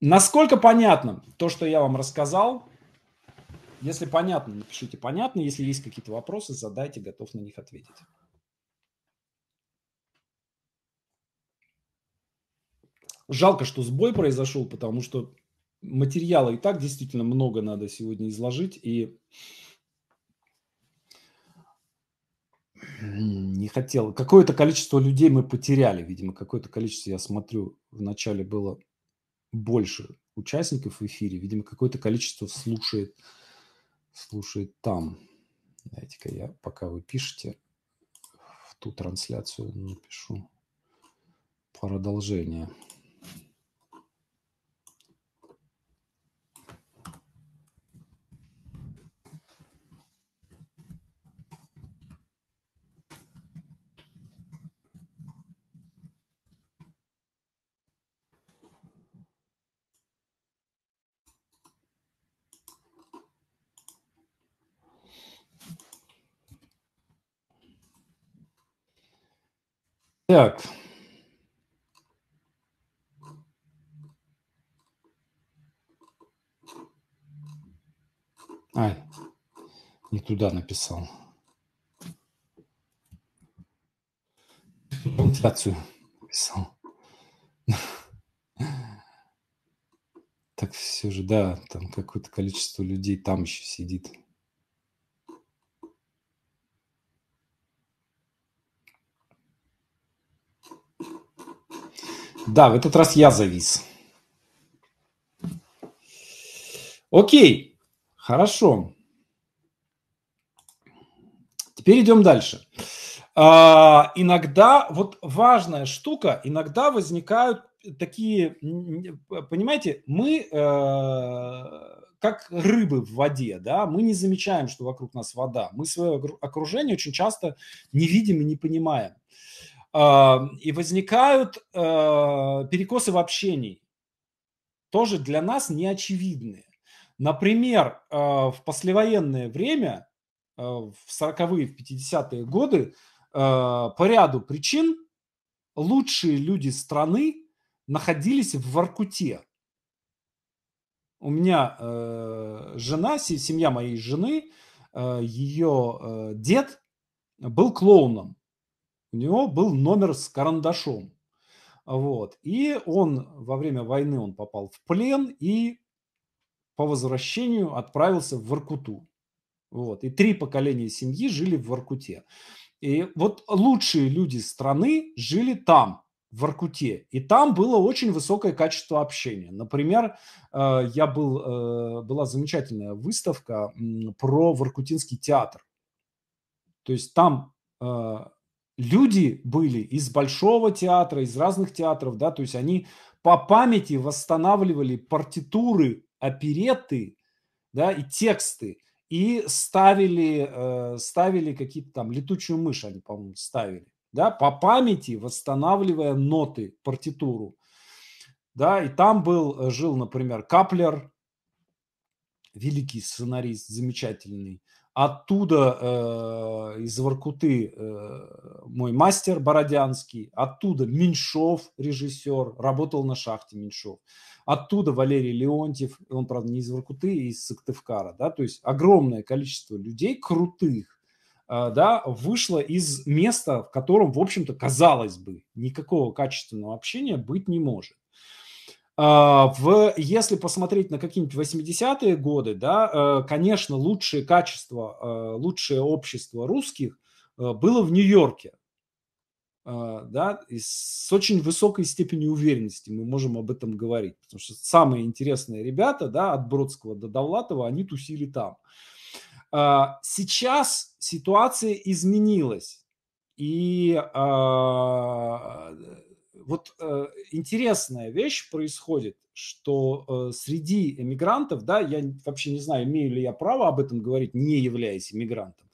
Насколько понятно то, что я вам рассказал? Если понятно, напишите понятно. Если есть какие-то вопросы, задайте, готов на них ответить. Жалко, что сбой произошел, потому что материала и так действительно много надо сегодня изложить. И не хотел. Какое-то количество людей мы потеряли, видимо. Какое-то количество, я смотрю, вначале было больше участников в эфире. Видимо, какое-то количество слушает, слушает там. Знаете, ка я, пока вы пишете, в ту трансляцию напишу продолжение. Так. ай, не туда написал. Трансляцию написал. Так все же, да, там какое-то количество людей там еще сидит. Да, в этот раз я завис. Окей, хорошо. Теперь идем дальше. А, иногда, вот важная штука, иногда возникают такие, понимаете, мы э, как рыбы в воде, да, мы не замечаем, что вокруг нас вода, мы свое окружение очень часто не видим и не понимаем. Э, и возникают э, перекосы в общении, тоже для нас неочевидные. Например, э, в послевоенное время, в 40-е, в 50-е годы, по ряду причин лучшие люди страны находились в Воркуте. У меня жена, семья моей жены, ее дед был клоуном у него был номер с карандашом. Вот. И он во время войны он попал в плен и по возвращению отправился в Воркуту. Вот. И три поколения семьи жили в Воркуте. И вот лучшие люди страны жили там, в Воркуте. И там было очень высокое качество общения. Например, э, я был, э, была замечательная выставка про Воркутинский театр. То есть там э, люди были из Большого театра, из разных театров, да, то есть они по памяти восстанавливали партитуры, опереты, да, и тексты, и ставили, э, ставили какие-то там летучую мышь, они, по-моему, ставили, да, по памяти восстанавливая ноты, партитуру, да, и там был, э, жил, например, Каплер, великий сценарист, замечательный, оттуда э, из Воркуты э, мой мастер Бородянский, оттуда Меньшов, режиссер, работал на шахте Меньшов, оттуда Валерий Леонтьев, он, правда, не из Воркуты, а из Сыктывкара, да, то есть огромное количество людей крутых, э, да, вышло из места, в котором, в общем-то, казалось бы, никакого качественного общения быть не может. А, в, если посмотреть на какие-нибудь 80-е годы, да, э, конечно, лучшее качество, э, лучшее общество русских э, было в Нью-Йорке. А, да, и с очень высокой степенью уверенности мы можем об этом говорить, потому что самые интересные ребята да, от Бродского до Довлатова, они тусили там. А, сейчас ситуация изменилась, и вот э, интересная вещь происходит, что э, среди эмигрантов, да, я вообще не знаю, имею ли я право об этом говорить, не являясь эмигрантом,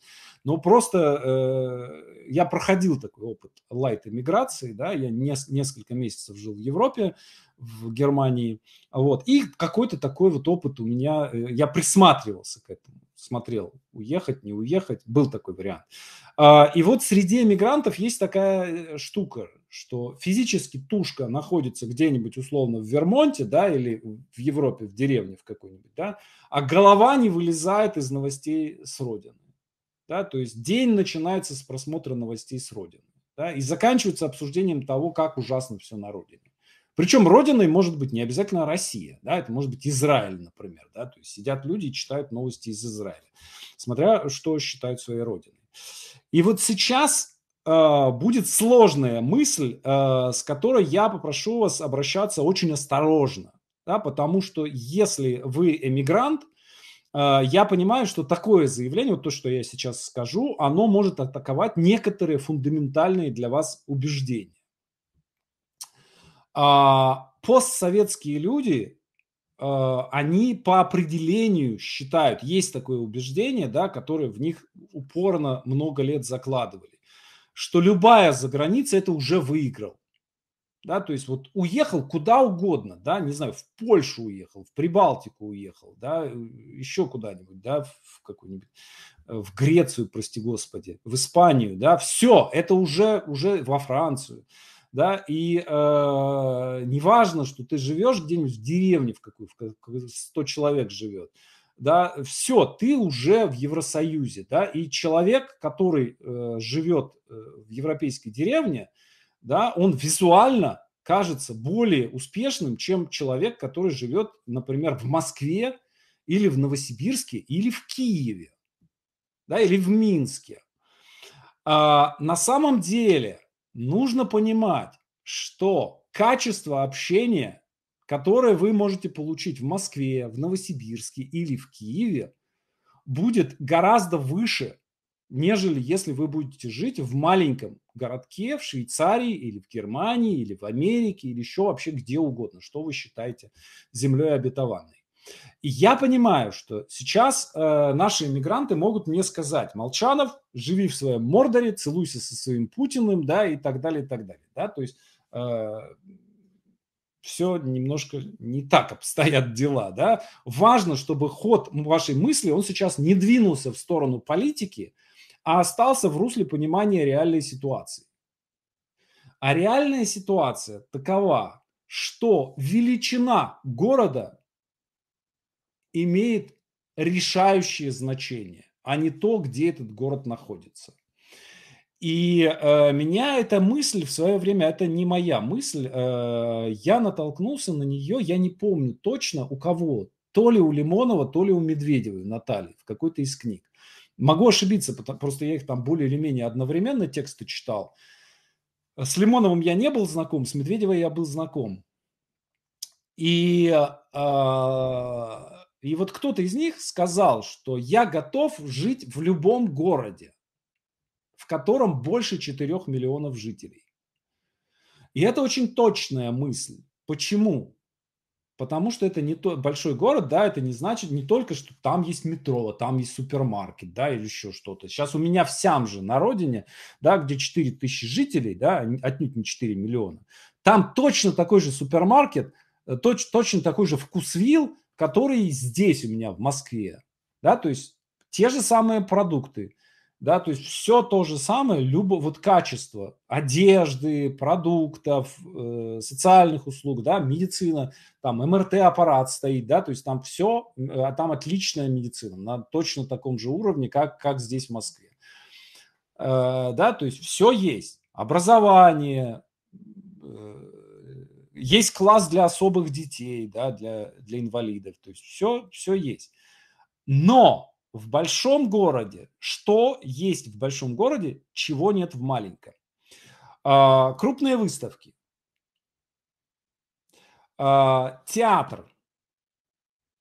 но просто э, я проходил такой опыт лайт эмиграции, да, я не, несколько месяцев жил в Европе, в Германии, вот, и какой-то такой вот опыт у меня, э, я присматривался к этому смотрел, уехать, не уехать, был такой вариант. А, и вот среди эмигрантов есть такая э, штука, что физически тушка находится где-нибудь условно в Вермонте, да, или в Европе, в деревне в какой-нибудь, да, а голова не вылезает из новостей с родины. Да, то есть день начинается с просмотра новостей с родины да, и заканчивается обсуждением того, как ужасно все на родине. Причем родиной может быть не обязательно Россия, да, это может быть Израиль, например, да, то есть сидят люди и читают новости из Израиля, смотря что считают своей родиной. И вот сейчас э, будет сложная мысль, э, с которой я попрошу вас обращаться очень осторожно, да, потому что если вы эмигрант, а, я понимаю, что такое заявление, вот то, что я сейчас скажу, оно может атаковать некоторые фундаментальные для вас убеждения а, постсоветские люди, а, они по определению считают, есть такое убеждение, да, которое в них упорно много лет закладывали, что любая за заграница это уже выиграл. Да, то есть вот уехал куда угодно, да, не знаю, в Польшу уехал, в Прибалтику уехал, да, еще куда-нибудь, да, в какую-нибудь, в Грецию, прости господи, в Испанию, да, все, это уже, уже во Францию да, и э, неважно, что ты живешь где-нибудь в деревне, в какой, в какой 100 человек живет, да, все, ты уже в Евросоюзе, да, и человек, который э, живет э, в европейской деревне, да, он визуально кажется более успешным, чем человек, который живет, например, в Москве или в Новосибирске или в Киеве, да, или в Минске. А, на самом деле нужно понимать, что качество общения, которое вы можете получить в Москве, в Новосибирске или в Киеве, будет гораздо выше, нежели если вы будете жить в маленьком городке в Швейцарии или в Германии или в Америке или еще вообще где угодно, что вы считаете землей обетованной. И я понимаю, что сейчас э, наши иммигранты могут мне сказать, Молчанов, живи в своем Мордоре, целуйся со своим Путиным, да, и так далее, и так далее, да, то есть э, все немножко не так обстоят дела, да. Важно, чтобы ход вашей мысли, он сейчас не двинулся в сторону политики, а остался в русле понимания реальной ситуации. А реальная ситуация такова, что величина города имеет решающее значение, а не то, где этот город находится. И э, меня эта мысль в свое время, это не моя мысль, э, я натолкнулся на нее, я не помню точно у кого, то ли у Лимонова, то ли у Медведевой Натальи, в какой-то из книг. Могу ошибиться, потому, просто я их там более или менее одновременно тексты читал. С Лимоновым я не был знаком, с Медведевой я был знаком. И а, и вот кто-то из них сказал, что я готов жить в любом городе, в котором больше 4 миллионов жителей. И это очень точная мысль. Почему? Потому что это не то большой город, да, это не значит не только, что там есть метро, там есть супермаркет, да, или еще что-то. Сейчас у меня в же на родине, да, где 4 тысячи жителей, да, отнюдь не 4 миллиона, там точно такой же супермаркет, э, точ, точно такой же вкусвил, которые здесь у меня в Москве, да, то есть те же самые продукты, да, то есть все то же самое, любо, вот качество одежды, продуктов, э, социальных услуг, да, медицина, там МРТ-аппарат стоит, да, то есть там все, а там отличная медицина на точно таком же уровне, как, как здесь в Москве. Э, да, то есть все есть. Образование, э, есть класс для особых детей, да, для, для инвалидов. То есть все, все есть. Но в большом городе, что есть в большом городе, чего нет в маленьком? А, крупные выставки, а, театр.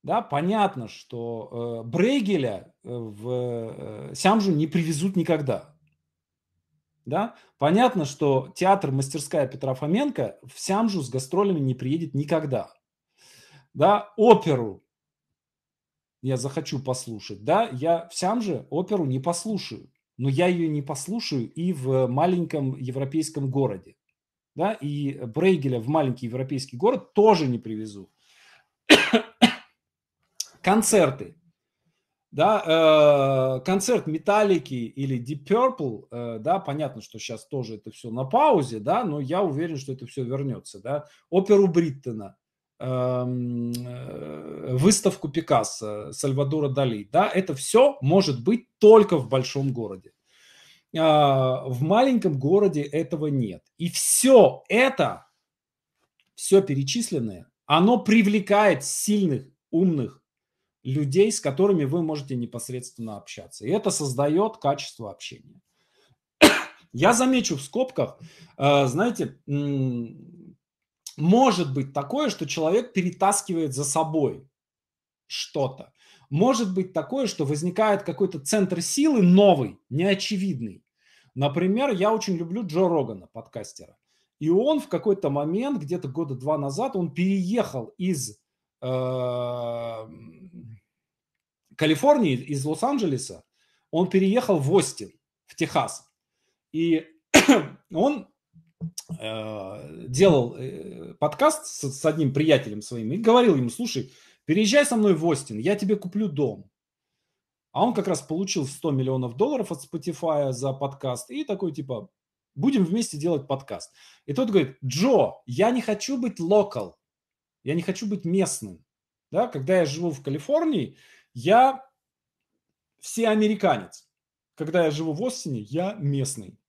Да, понятно, что э, Брейгеля э, в э, Сямжу не привезут никогда да? Понятно, что театр «Мастерская Петра Фоменко» в Сямжу с гастролями не приедет никогда. Да? Оперу я захочу послушать. Да? Я в Сямже оперу не послушаю, но я ее не послушаю и в маленьком европейском городе. Да? И Брейгеля в маленький европейский город тоже не привезу. Концерты да, э, концерт Металлики или Deep Purple, э, да, понятно, что сейчас тоже это все на паузе, да, но я уверен, что это все вернется, да, оперу Бриттона, э, эм, э, выставку Пикассо, Сальвадора Дали, да, это все может быть только в большом городе. Э, в маленьком городе этого нет. И все это, все перечисленное, оно привлекает сильных, умных, людей, с которыми вы можете непосредственно общаться. И это создает качество общения. Я замечу в скобках, э, знаете, может быть такое, что человек перетаскивает за собой что-то. Может быть такое, что возникает какой-то центр силы новый, неочевидный. Например, я очень люблю Джо Рогана, подкастера. И он в какой-то момент, где-то года два назад, он переехал из э, Калифорнии, из Лос-Анджелеса, он переехал в Остин, в Техас. И он э, делал э, подкаст с, с одним приятелем своим и говорил ему, слушай, переезжай со мной в Остин, я тебе куплю дом. А он как раз получил 100 миллионов долларов от Spotify за подкаст и такой типа, будем вместе делать подкаст. И тот говорит, Джо, я не хочу быть локал, я не хочу быть местным. Да, когда я живу в Калифорнии, я все американец. Когда я живу в Остине, я местный.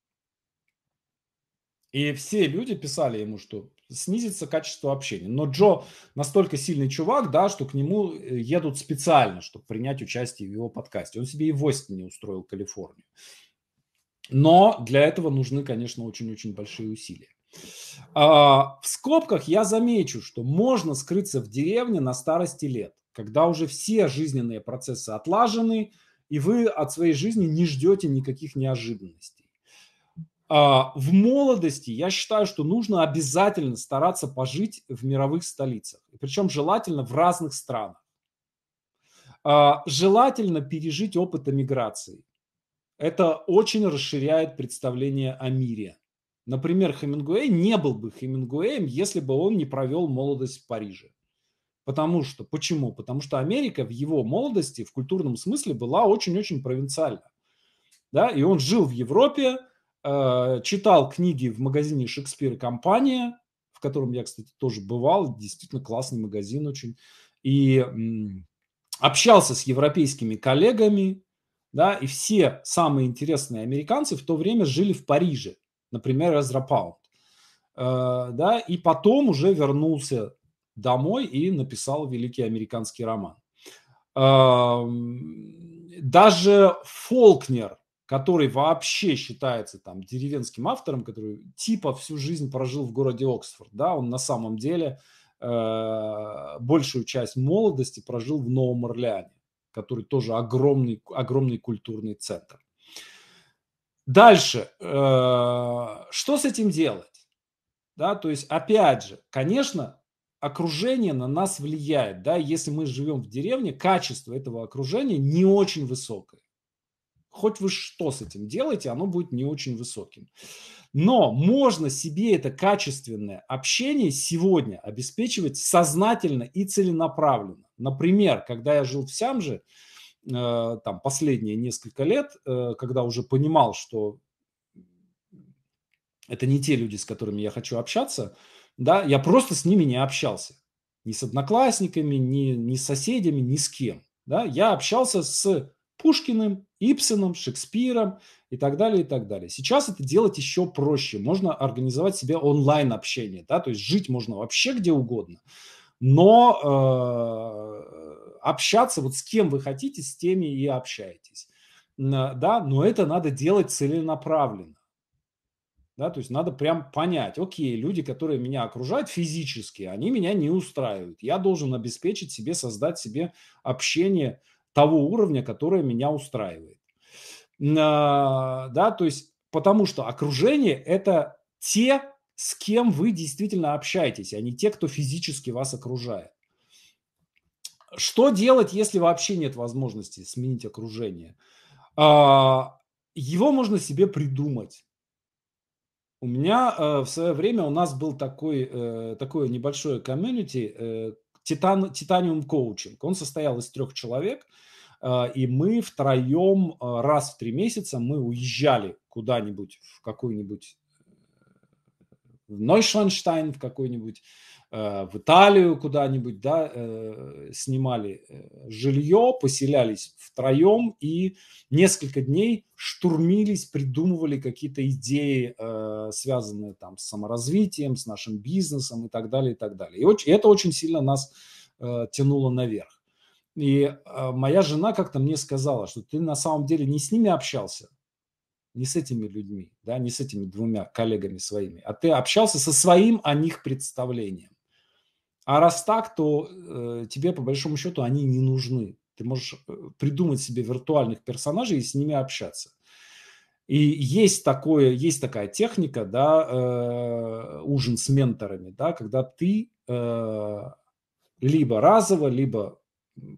И все люди писали ему, что снизится качество общения. Но Джо настолько сильный чувак, да, что к нему э, едут специально, чтобы принять участие в его подкасте. Он себе и в Остине устроил Калифорнию. Но для этого нужны, конечно, очень-очень большие усилия. А, в скобках я замечу, что можно скрыться в деревне на старости лет когда уже все жизненные процессы отлажены, и вы от своей жизни не ждете никаких неожиданностей. А, в молодости я считаю, что нужно обязательно стараться пожить в мировых столицах, причем желательно в разных странах. А, желательно пережить опыт эмиграции. Это очень расширяет представление о мире. Например, Хемингуэй не был бы Хемингуэем, если бы он не провел молодость в Париже. Потому что, почему? Потому что Америка в его молодости в культурном смысле была очень-очень провинциальна. Да? И он жил в Европе, э, читал книги в магазине Шекспир и компания, в котором я, кстати, тоже бывал, действительно классный магазин очень, и м, общался с европейскими коллегами, да, и все самые интересные американцы в то время жили в Париже, например, Эзра Паунд, э, да, и потом уже вернулся домой и написал великий американский роман. Даже Фолкнер, который вообще считается там деревенским автором, который типа всю жизнь прожил в городе Оксфорд, да, он на самом деле э, большую часть молодости прожил в Новом Орлеане, который тоже огромный, огромный культурный центр. Дальше, э, что с этим делать? Да, то есть, опять же, конечно, окружение на нас влияет. Да? Если мы живем в деревне, качество этого окружения не очень высокое. Хоть вы что с этим делаете, оно будет не очень высоким. Но можно себе это качественное общение сегодня обеспечивать сознательно и целенаправленно. Например, когда я жил в Сямже, э, там последние несколько лет, э, когда уже понимал, что это не те люди, с которыми я хочу общаться, да, я просто с ними не общался. Ни с одноклассниками, ни, ни с соседями, ни с кем. Да, я общался с Пушкиным, Ипсоном, Шекспиром и так далее, и так далее. Сейчас это делать еще проще. Можно организовать себе онлайн-общение, да, то есть жить можно вообще где угодно. Но э, общаться вот с кем вы хотите, с теми и общаетесь. Да, но это надо делать целенаправленно. Да, то есть надо прям понять, окей, люди, которые меня окружают физически, они меня не устраивают. Я должен обеспечить себе, создать себе общение того уровня, которое меня устраивает. А, да, то есть потому что окружение – это те, с кем вы действительно общаетесь, а не те, кто физически вас окружает. Что делать, если вообще нет возможности сменить окружение? А, его можно себе придумать. У меня э, в свое время у нас был такой, э, такое небольшое комьюнити э, Титан, Титаниум Коучинг. Он состоял из трех человек, э, и мы втроем э, раз в три месяца мы уезжали куда-нибудь в какую-нибудь э, в Нойшванштайн в какой-нибудь Э, в Италию куда-нибудь, да, э, снимали э, жилье, поселялись втроем и несколько дней штурмились, придумывали какие-то идеи, связанные там с саморазвитием, с нашим бизнесом и так далее, и так далее. И это очень сильно нас тянуло наверх. И моя жена как-то мне сказала, что ты на самом деле не с ними общался, не с этими людьми, да, не с этими двумя коллегами своими, а ты общался со своим о них представлением. А раз так, то э, тебе по большому счету они не нужны. Ты можешь э, придумать себе виртуальных персонажей и с ними общаться. И есть, такое, есть такая техника, да, э, ужин с менторами, да, когда ты э, либо разово, либо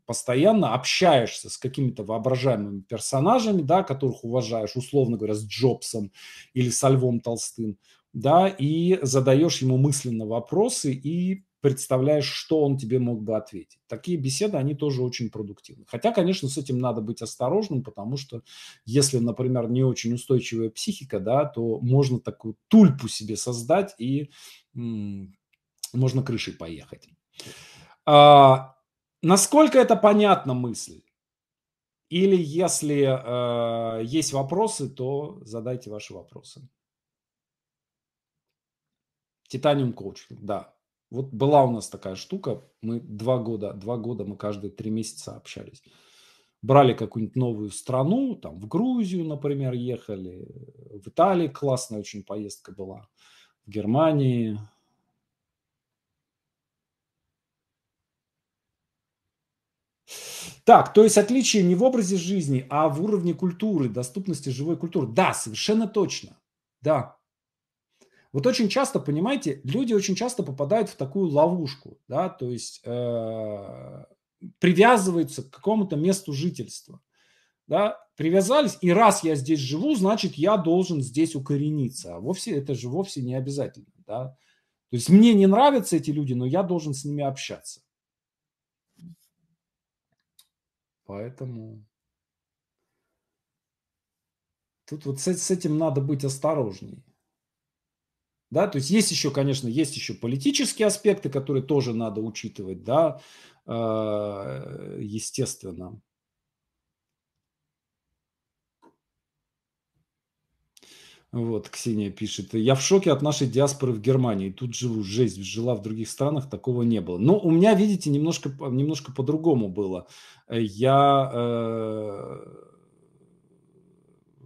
постоянно общаешься с какими-то воображаемыми персонажами, да, которых уважаешь, условно говоря, с Джобсом или со Львом Толстым, да, и задаешь ему мысленно вопросы и представляешь, что он тебе мог бы ответить. Такие беседы, они тоже очень продуктивны. Хотя, конечно, с этим надо быть осторожным, потому что если, например, не очень устойчивая психика, да, то можно такую тульпу себе создать и м- можно крышей поехать. А, насколько это понятна мысль? Или если э, есть вопросы, то задайте ваши вопросы. Титаниум коучинг, да. Вот была у нас такая штука, мы два года, два года мы каждые три месяца общались. Брали какую-нибудь новую страну, там в Грузию, например, ехали, в Италии классная очень поездка была, в Германии, Так, то есть отличие не в образе жизни, а в уровне культуры, доступности живой культуры. Да, совершенно точно. Да. Вот очень часто, понимаете, люди очень часто попадают в такую ловушку, да, то есть э, привязываются к какому-то месту жительства, да, привязались, и раз я здесь живу, значит, я должен здесь укорениться. А вовсе это же вовсе не обязательно, да. То есть мне не нравятся эти люди, но я должен с ними общаться. Поэтому тут вот с, с этим надо быть осторожнее. Да, то есть есть еще, конечно, есть еще политические аспекты, которые тоже надо учитывать, да, э, естественно. Вот, Ксения пишет, я в шоке от нашей диаспоры в Германии, тут живу, жизнь жила в других странах, такого не было. Но ну, у меня, видите, немножко, немножко по-другому было. Я э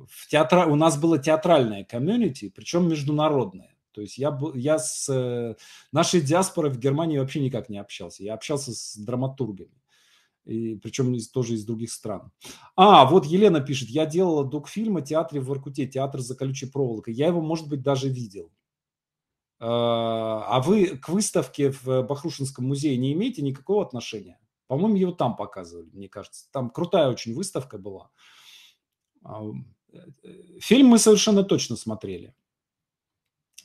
в театра... у нас было театральное комьюнити, причем международное. То есть я, я с э, нашей диаспорой в Германии вообще никак не общался. Я общался с драматургами. И, причем из, тоже из других стран. А, вот Елена пишет, я делала док-фильм о театре в Воркуте, театр за колючей проволокой. Я его, может быть, даже видел. А, а вы к выставке в Бахрушинском музее не имеете никакого отношения? По-моему, его там показывали, мне кажется. Там крутая очень выставка была. Э, э, фильм мы совершенно точно смотрели.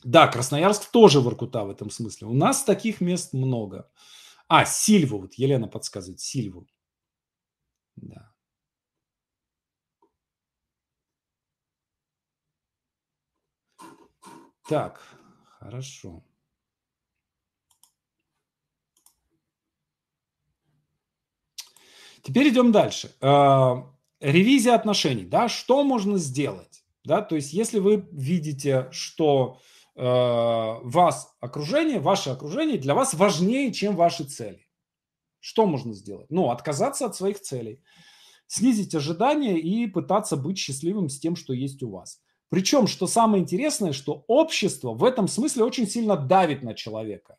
Да, Красноярск тоже Воркута в этом смысле. У нас таких мест много. А, Сильву, вот Елена подсказывает, Сильву. Да. Так, хорошо. Теперь идем дальше. А, ревизия отношений, да, что можно сделать, да, то есть если вы видите, что Э, вас окружение, ваше окружение для вас важнее, чем ваши цели. Что можно сделать? Ну, отказаться от своих целей, снизить ожидания и пытаться быть счастливым с тем, что есть у вас. Причем, что самое интересное, что общество в этом смысле очень сильно давит на человека.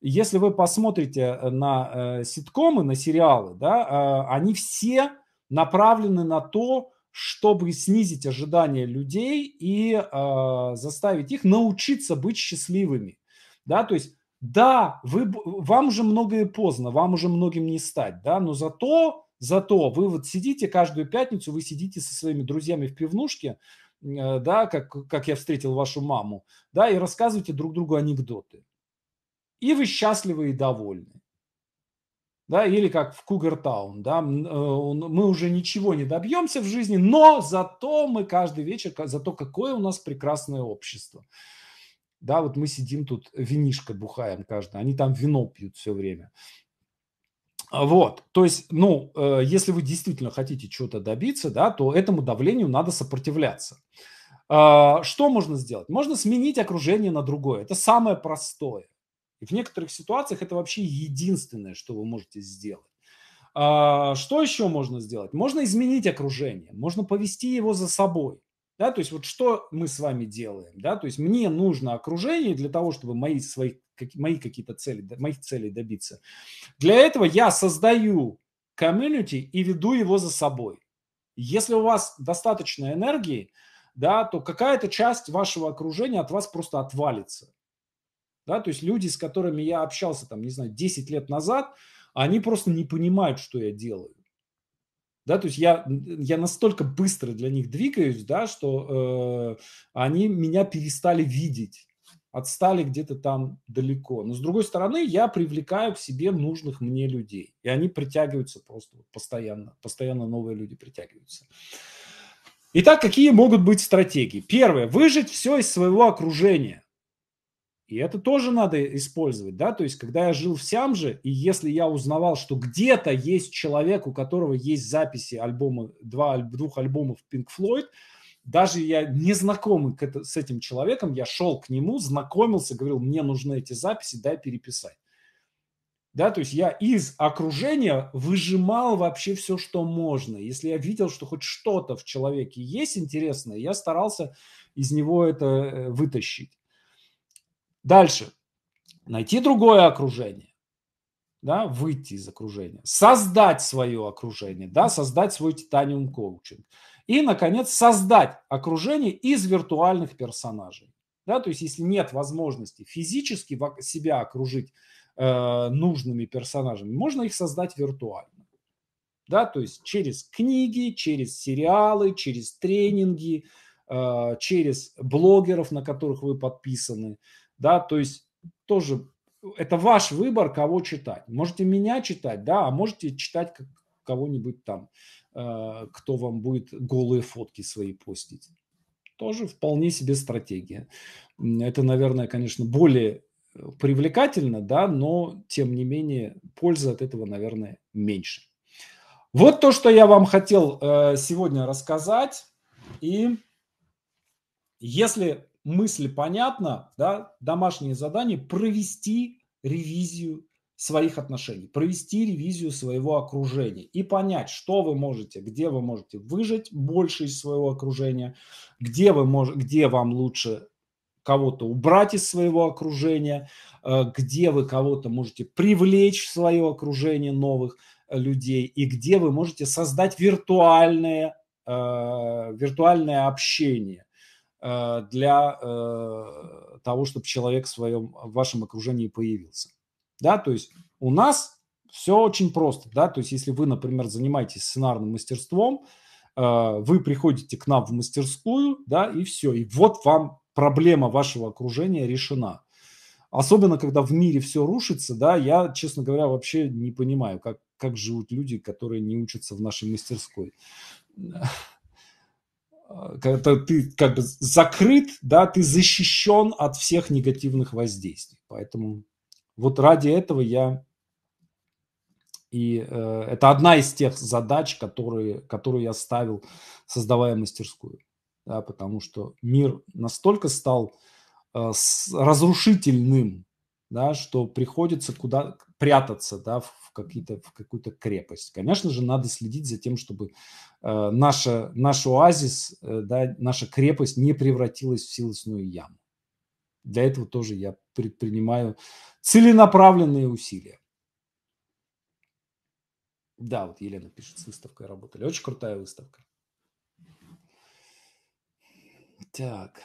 Если вы посмотрите э, на э, ситкомы, на сериалы, да, э, они все направлены на то, чтобы снизить ожидания людей и э, заставить их научиться быть счастливыми. Да, то есть, да, вы, вам уже многое поздно, вам уже многим не стать, да, но зато, зато вы вот сидите каждую пятницу, вы сидите со своими друзьями в пивнушке, э, да, как, как я встретил вашу маму, да, и рассказываете друг другу анекдоты. И вы счастливы и довольны да, или как в Кугертаун, да, э, мы уже ничего не добьемся в жизни, но зато мы каждый вечер, зато какое у нас прекрасное общество. Да, вот мы сидим тут, винишко бухаем каждый, они там вино пьют все время. А вот, то есть, ну, э, если вы действительно хотите чего-то добиться, да, то этому давлению надо сопротивляться. А, что можно сделать? Можно сменить окружение на другое. Это самое простое. И в некоторых ситуациях это вообще единственное, что вы можете сделать. А, что еще можно сделать? Можно изменить окружение, можно повести его за собой. Да, то есть вот что мы с вами делаем, да, то есть мне нужно окружение для того, чтобы мои, свои, мои какие-то цели, моих целей добиться. Для этого я создаю комьюнити и веду его за собой. Если у вас достаточно энергии, да, то какая-то часть вашего окружения от вас просто отвалится. Да? То есть люди, с которыми я общался, там, не знаю, 10 лет назад, они просто не понимают, что я делаю. Да, то есть я, я настолько быстро для них двигаюсь, да, что э, они меня перестали видеть, отстали где-то там далеко. Но с другой стороны, я привлекаю к себе нужных мне людей. И они притягиваются просто постоянно. Постоянно новые люди притягиваются. Итак, какие могут быть стратегии? Первое. Выжить все из своего окружения. И это тоже надо использовать, да, то есть когда я жил в Сямже, и если я узнавал, что где-то есть человек, у которого есть записи альбома, два, двух альбомов Pink Floyd, даже я не знакомый это, с этим человеком, я шел к нему, знакомился, говорил, мне нужны эти записи, дай переписать. Да, то есть я из окружения выжимал вообще все, что можно. Если я видел, что хоть что-то в человеке есть интересное, я старался из него это э, вытащить. Дальше. Найти другое окружение. Да, выйти из окружения, создать свое окружение, да, создать свой титаниум коучинг. И, наконец, создать окружение из виртуальных персонажей. Да, то есть, если нет возможности физически себя окружить э, нужными персонажами, можно их создать виртуально. Да, то есть через книги, через сериалы, через тренинги, э, через блогеров, на которых вы подписаны, да, то есть тоже это ваш выбор, кого читать. Можете меня читать, да, а можете читать кого-нибудь там, э, кто вам будет голые фотки свои постить. Тоже вполне себе стратегия. Это, наверное, конечно, более э, привлекательно, да, но тем не менее пользы от этого, наверное, меньше. Вот то, что я вам хотел э, сегодня рассказать. И если мысль понятна, да, домашнее задание провести ревизию своих отношений, провести ревизию своего окружения и понять, что вы можете, где вы можете выжить больше из своего окружения, где, вы мож, где вам лучше кого-то убрать из своего окружения, э, где вы кого-то можете привлечь в свое окружение новых э, людей и где вы можете создать виртуальное, э, виртуальное общение Э, для э, того, чтобы человек в своем, в вашем окружении появился. Да, то есть у нас все очень просто, да, то есть если вы, например, занимаетесь сценарным мастерством, э, вы приходите к нам в мастерскую, да, и все, и вот вам проблема вашего окружения решена. Особенно, когда в мире все рушится, да, я, честно говоря, вообще не понимаю, как, как живут люди, которые не учатся в нашей мастерской. А, когда ты как бы закрыт, да, ты защищен от всех негативных воздействий. Поэтому вот ради этого я и э, это одна из тех задач, которые, которую я ставил, создавая мастерскую, да, потому что мир настолько стал э, с, разрушительным да, что приходится куда прятаться, да, в, какие-то, в какую-то крепость. Конечно же, надо следить за тем, чтобы э, наша, наш оазис, э, да, наша крепость не превратилась в силосную яму. Для этого тоже я предпринимаю целенаправленные усилия. Да, вот Елена пишет, с выставкой работали. Очень крутая выставка. Так.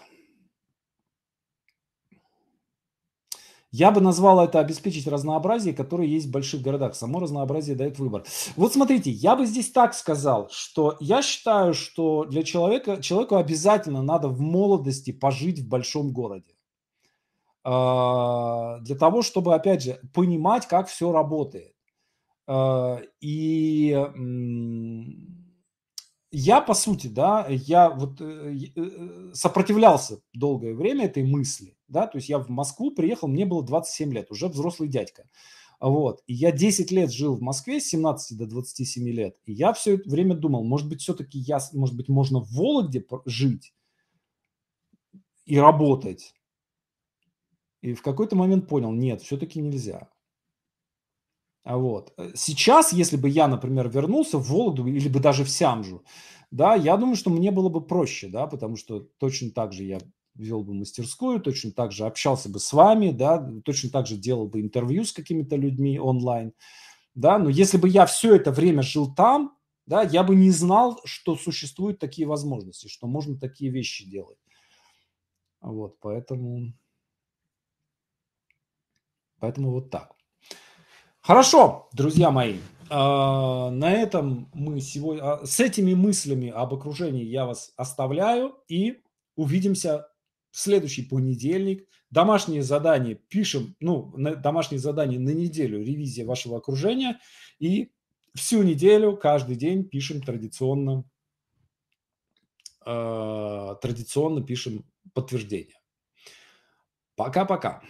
Я бы назвал это обеспечить разнообразие, которое есть в больших городах. Само разнообразие дает выбор. Вот смотрите, я бы здесь так сказал, что я считаю, что для человека, человеку обязательно надо в молодости пожить в большом городе. А, для того, чтобы, опять же, понимать, как все работает. А, и я, по сути, да, я вот э, э, э, сопротивлялся долгое время этой мысли, да, то есть я в Москву приехал, мне было 27 лет, уже взрослый дядька. Вот. И я 10 лет жил в Москве, с 17 до 27 лет. И я все это время думал, может быть, все-таки я, может быть, можно в Вологде жить и работать. И в какой-то момент понял, нет, все-таки нельзя. А вот. Сейчас, если бы я, например, вернулся в Вологду или бы даже в Сямжу, да, я думаю, что мне было бы проще, да, потому что точно так же я вел бы мастерскую, точно так же общался бы с вами, да, точно так же делал бы интервью с какими-то людьми онлайн, да, но если бы я все это время жил там, да, я бы не знал, что существуют такие возможности, что можно такие вещи делать. Вот, поэтому, поэтому вот так. Хорошо, друзья мои, а, на этом мы сегодня, а, с этими мыслями об окружении я вас оставляю и увидимся в следующий понедельник. Домашние задания пишем, ну, домашние задания на неделю, ревизия вашего окружения. И всю неделю, каждый день пишем традиционно, э, традиционно пишем подтверждение. Пока-пока.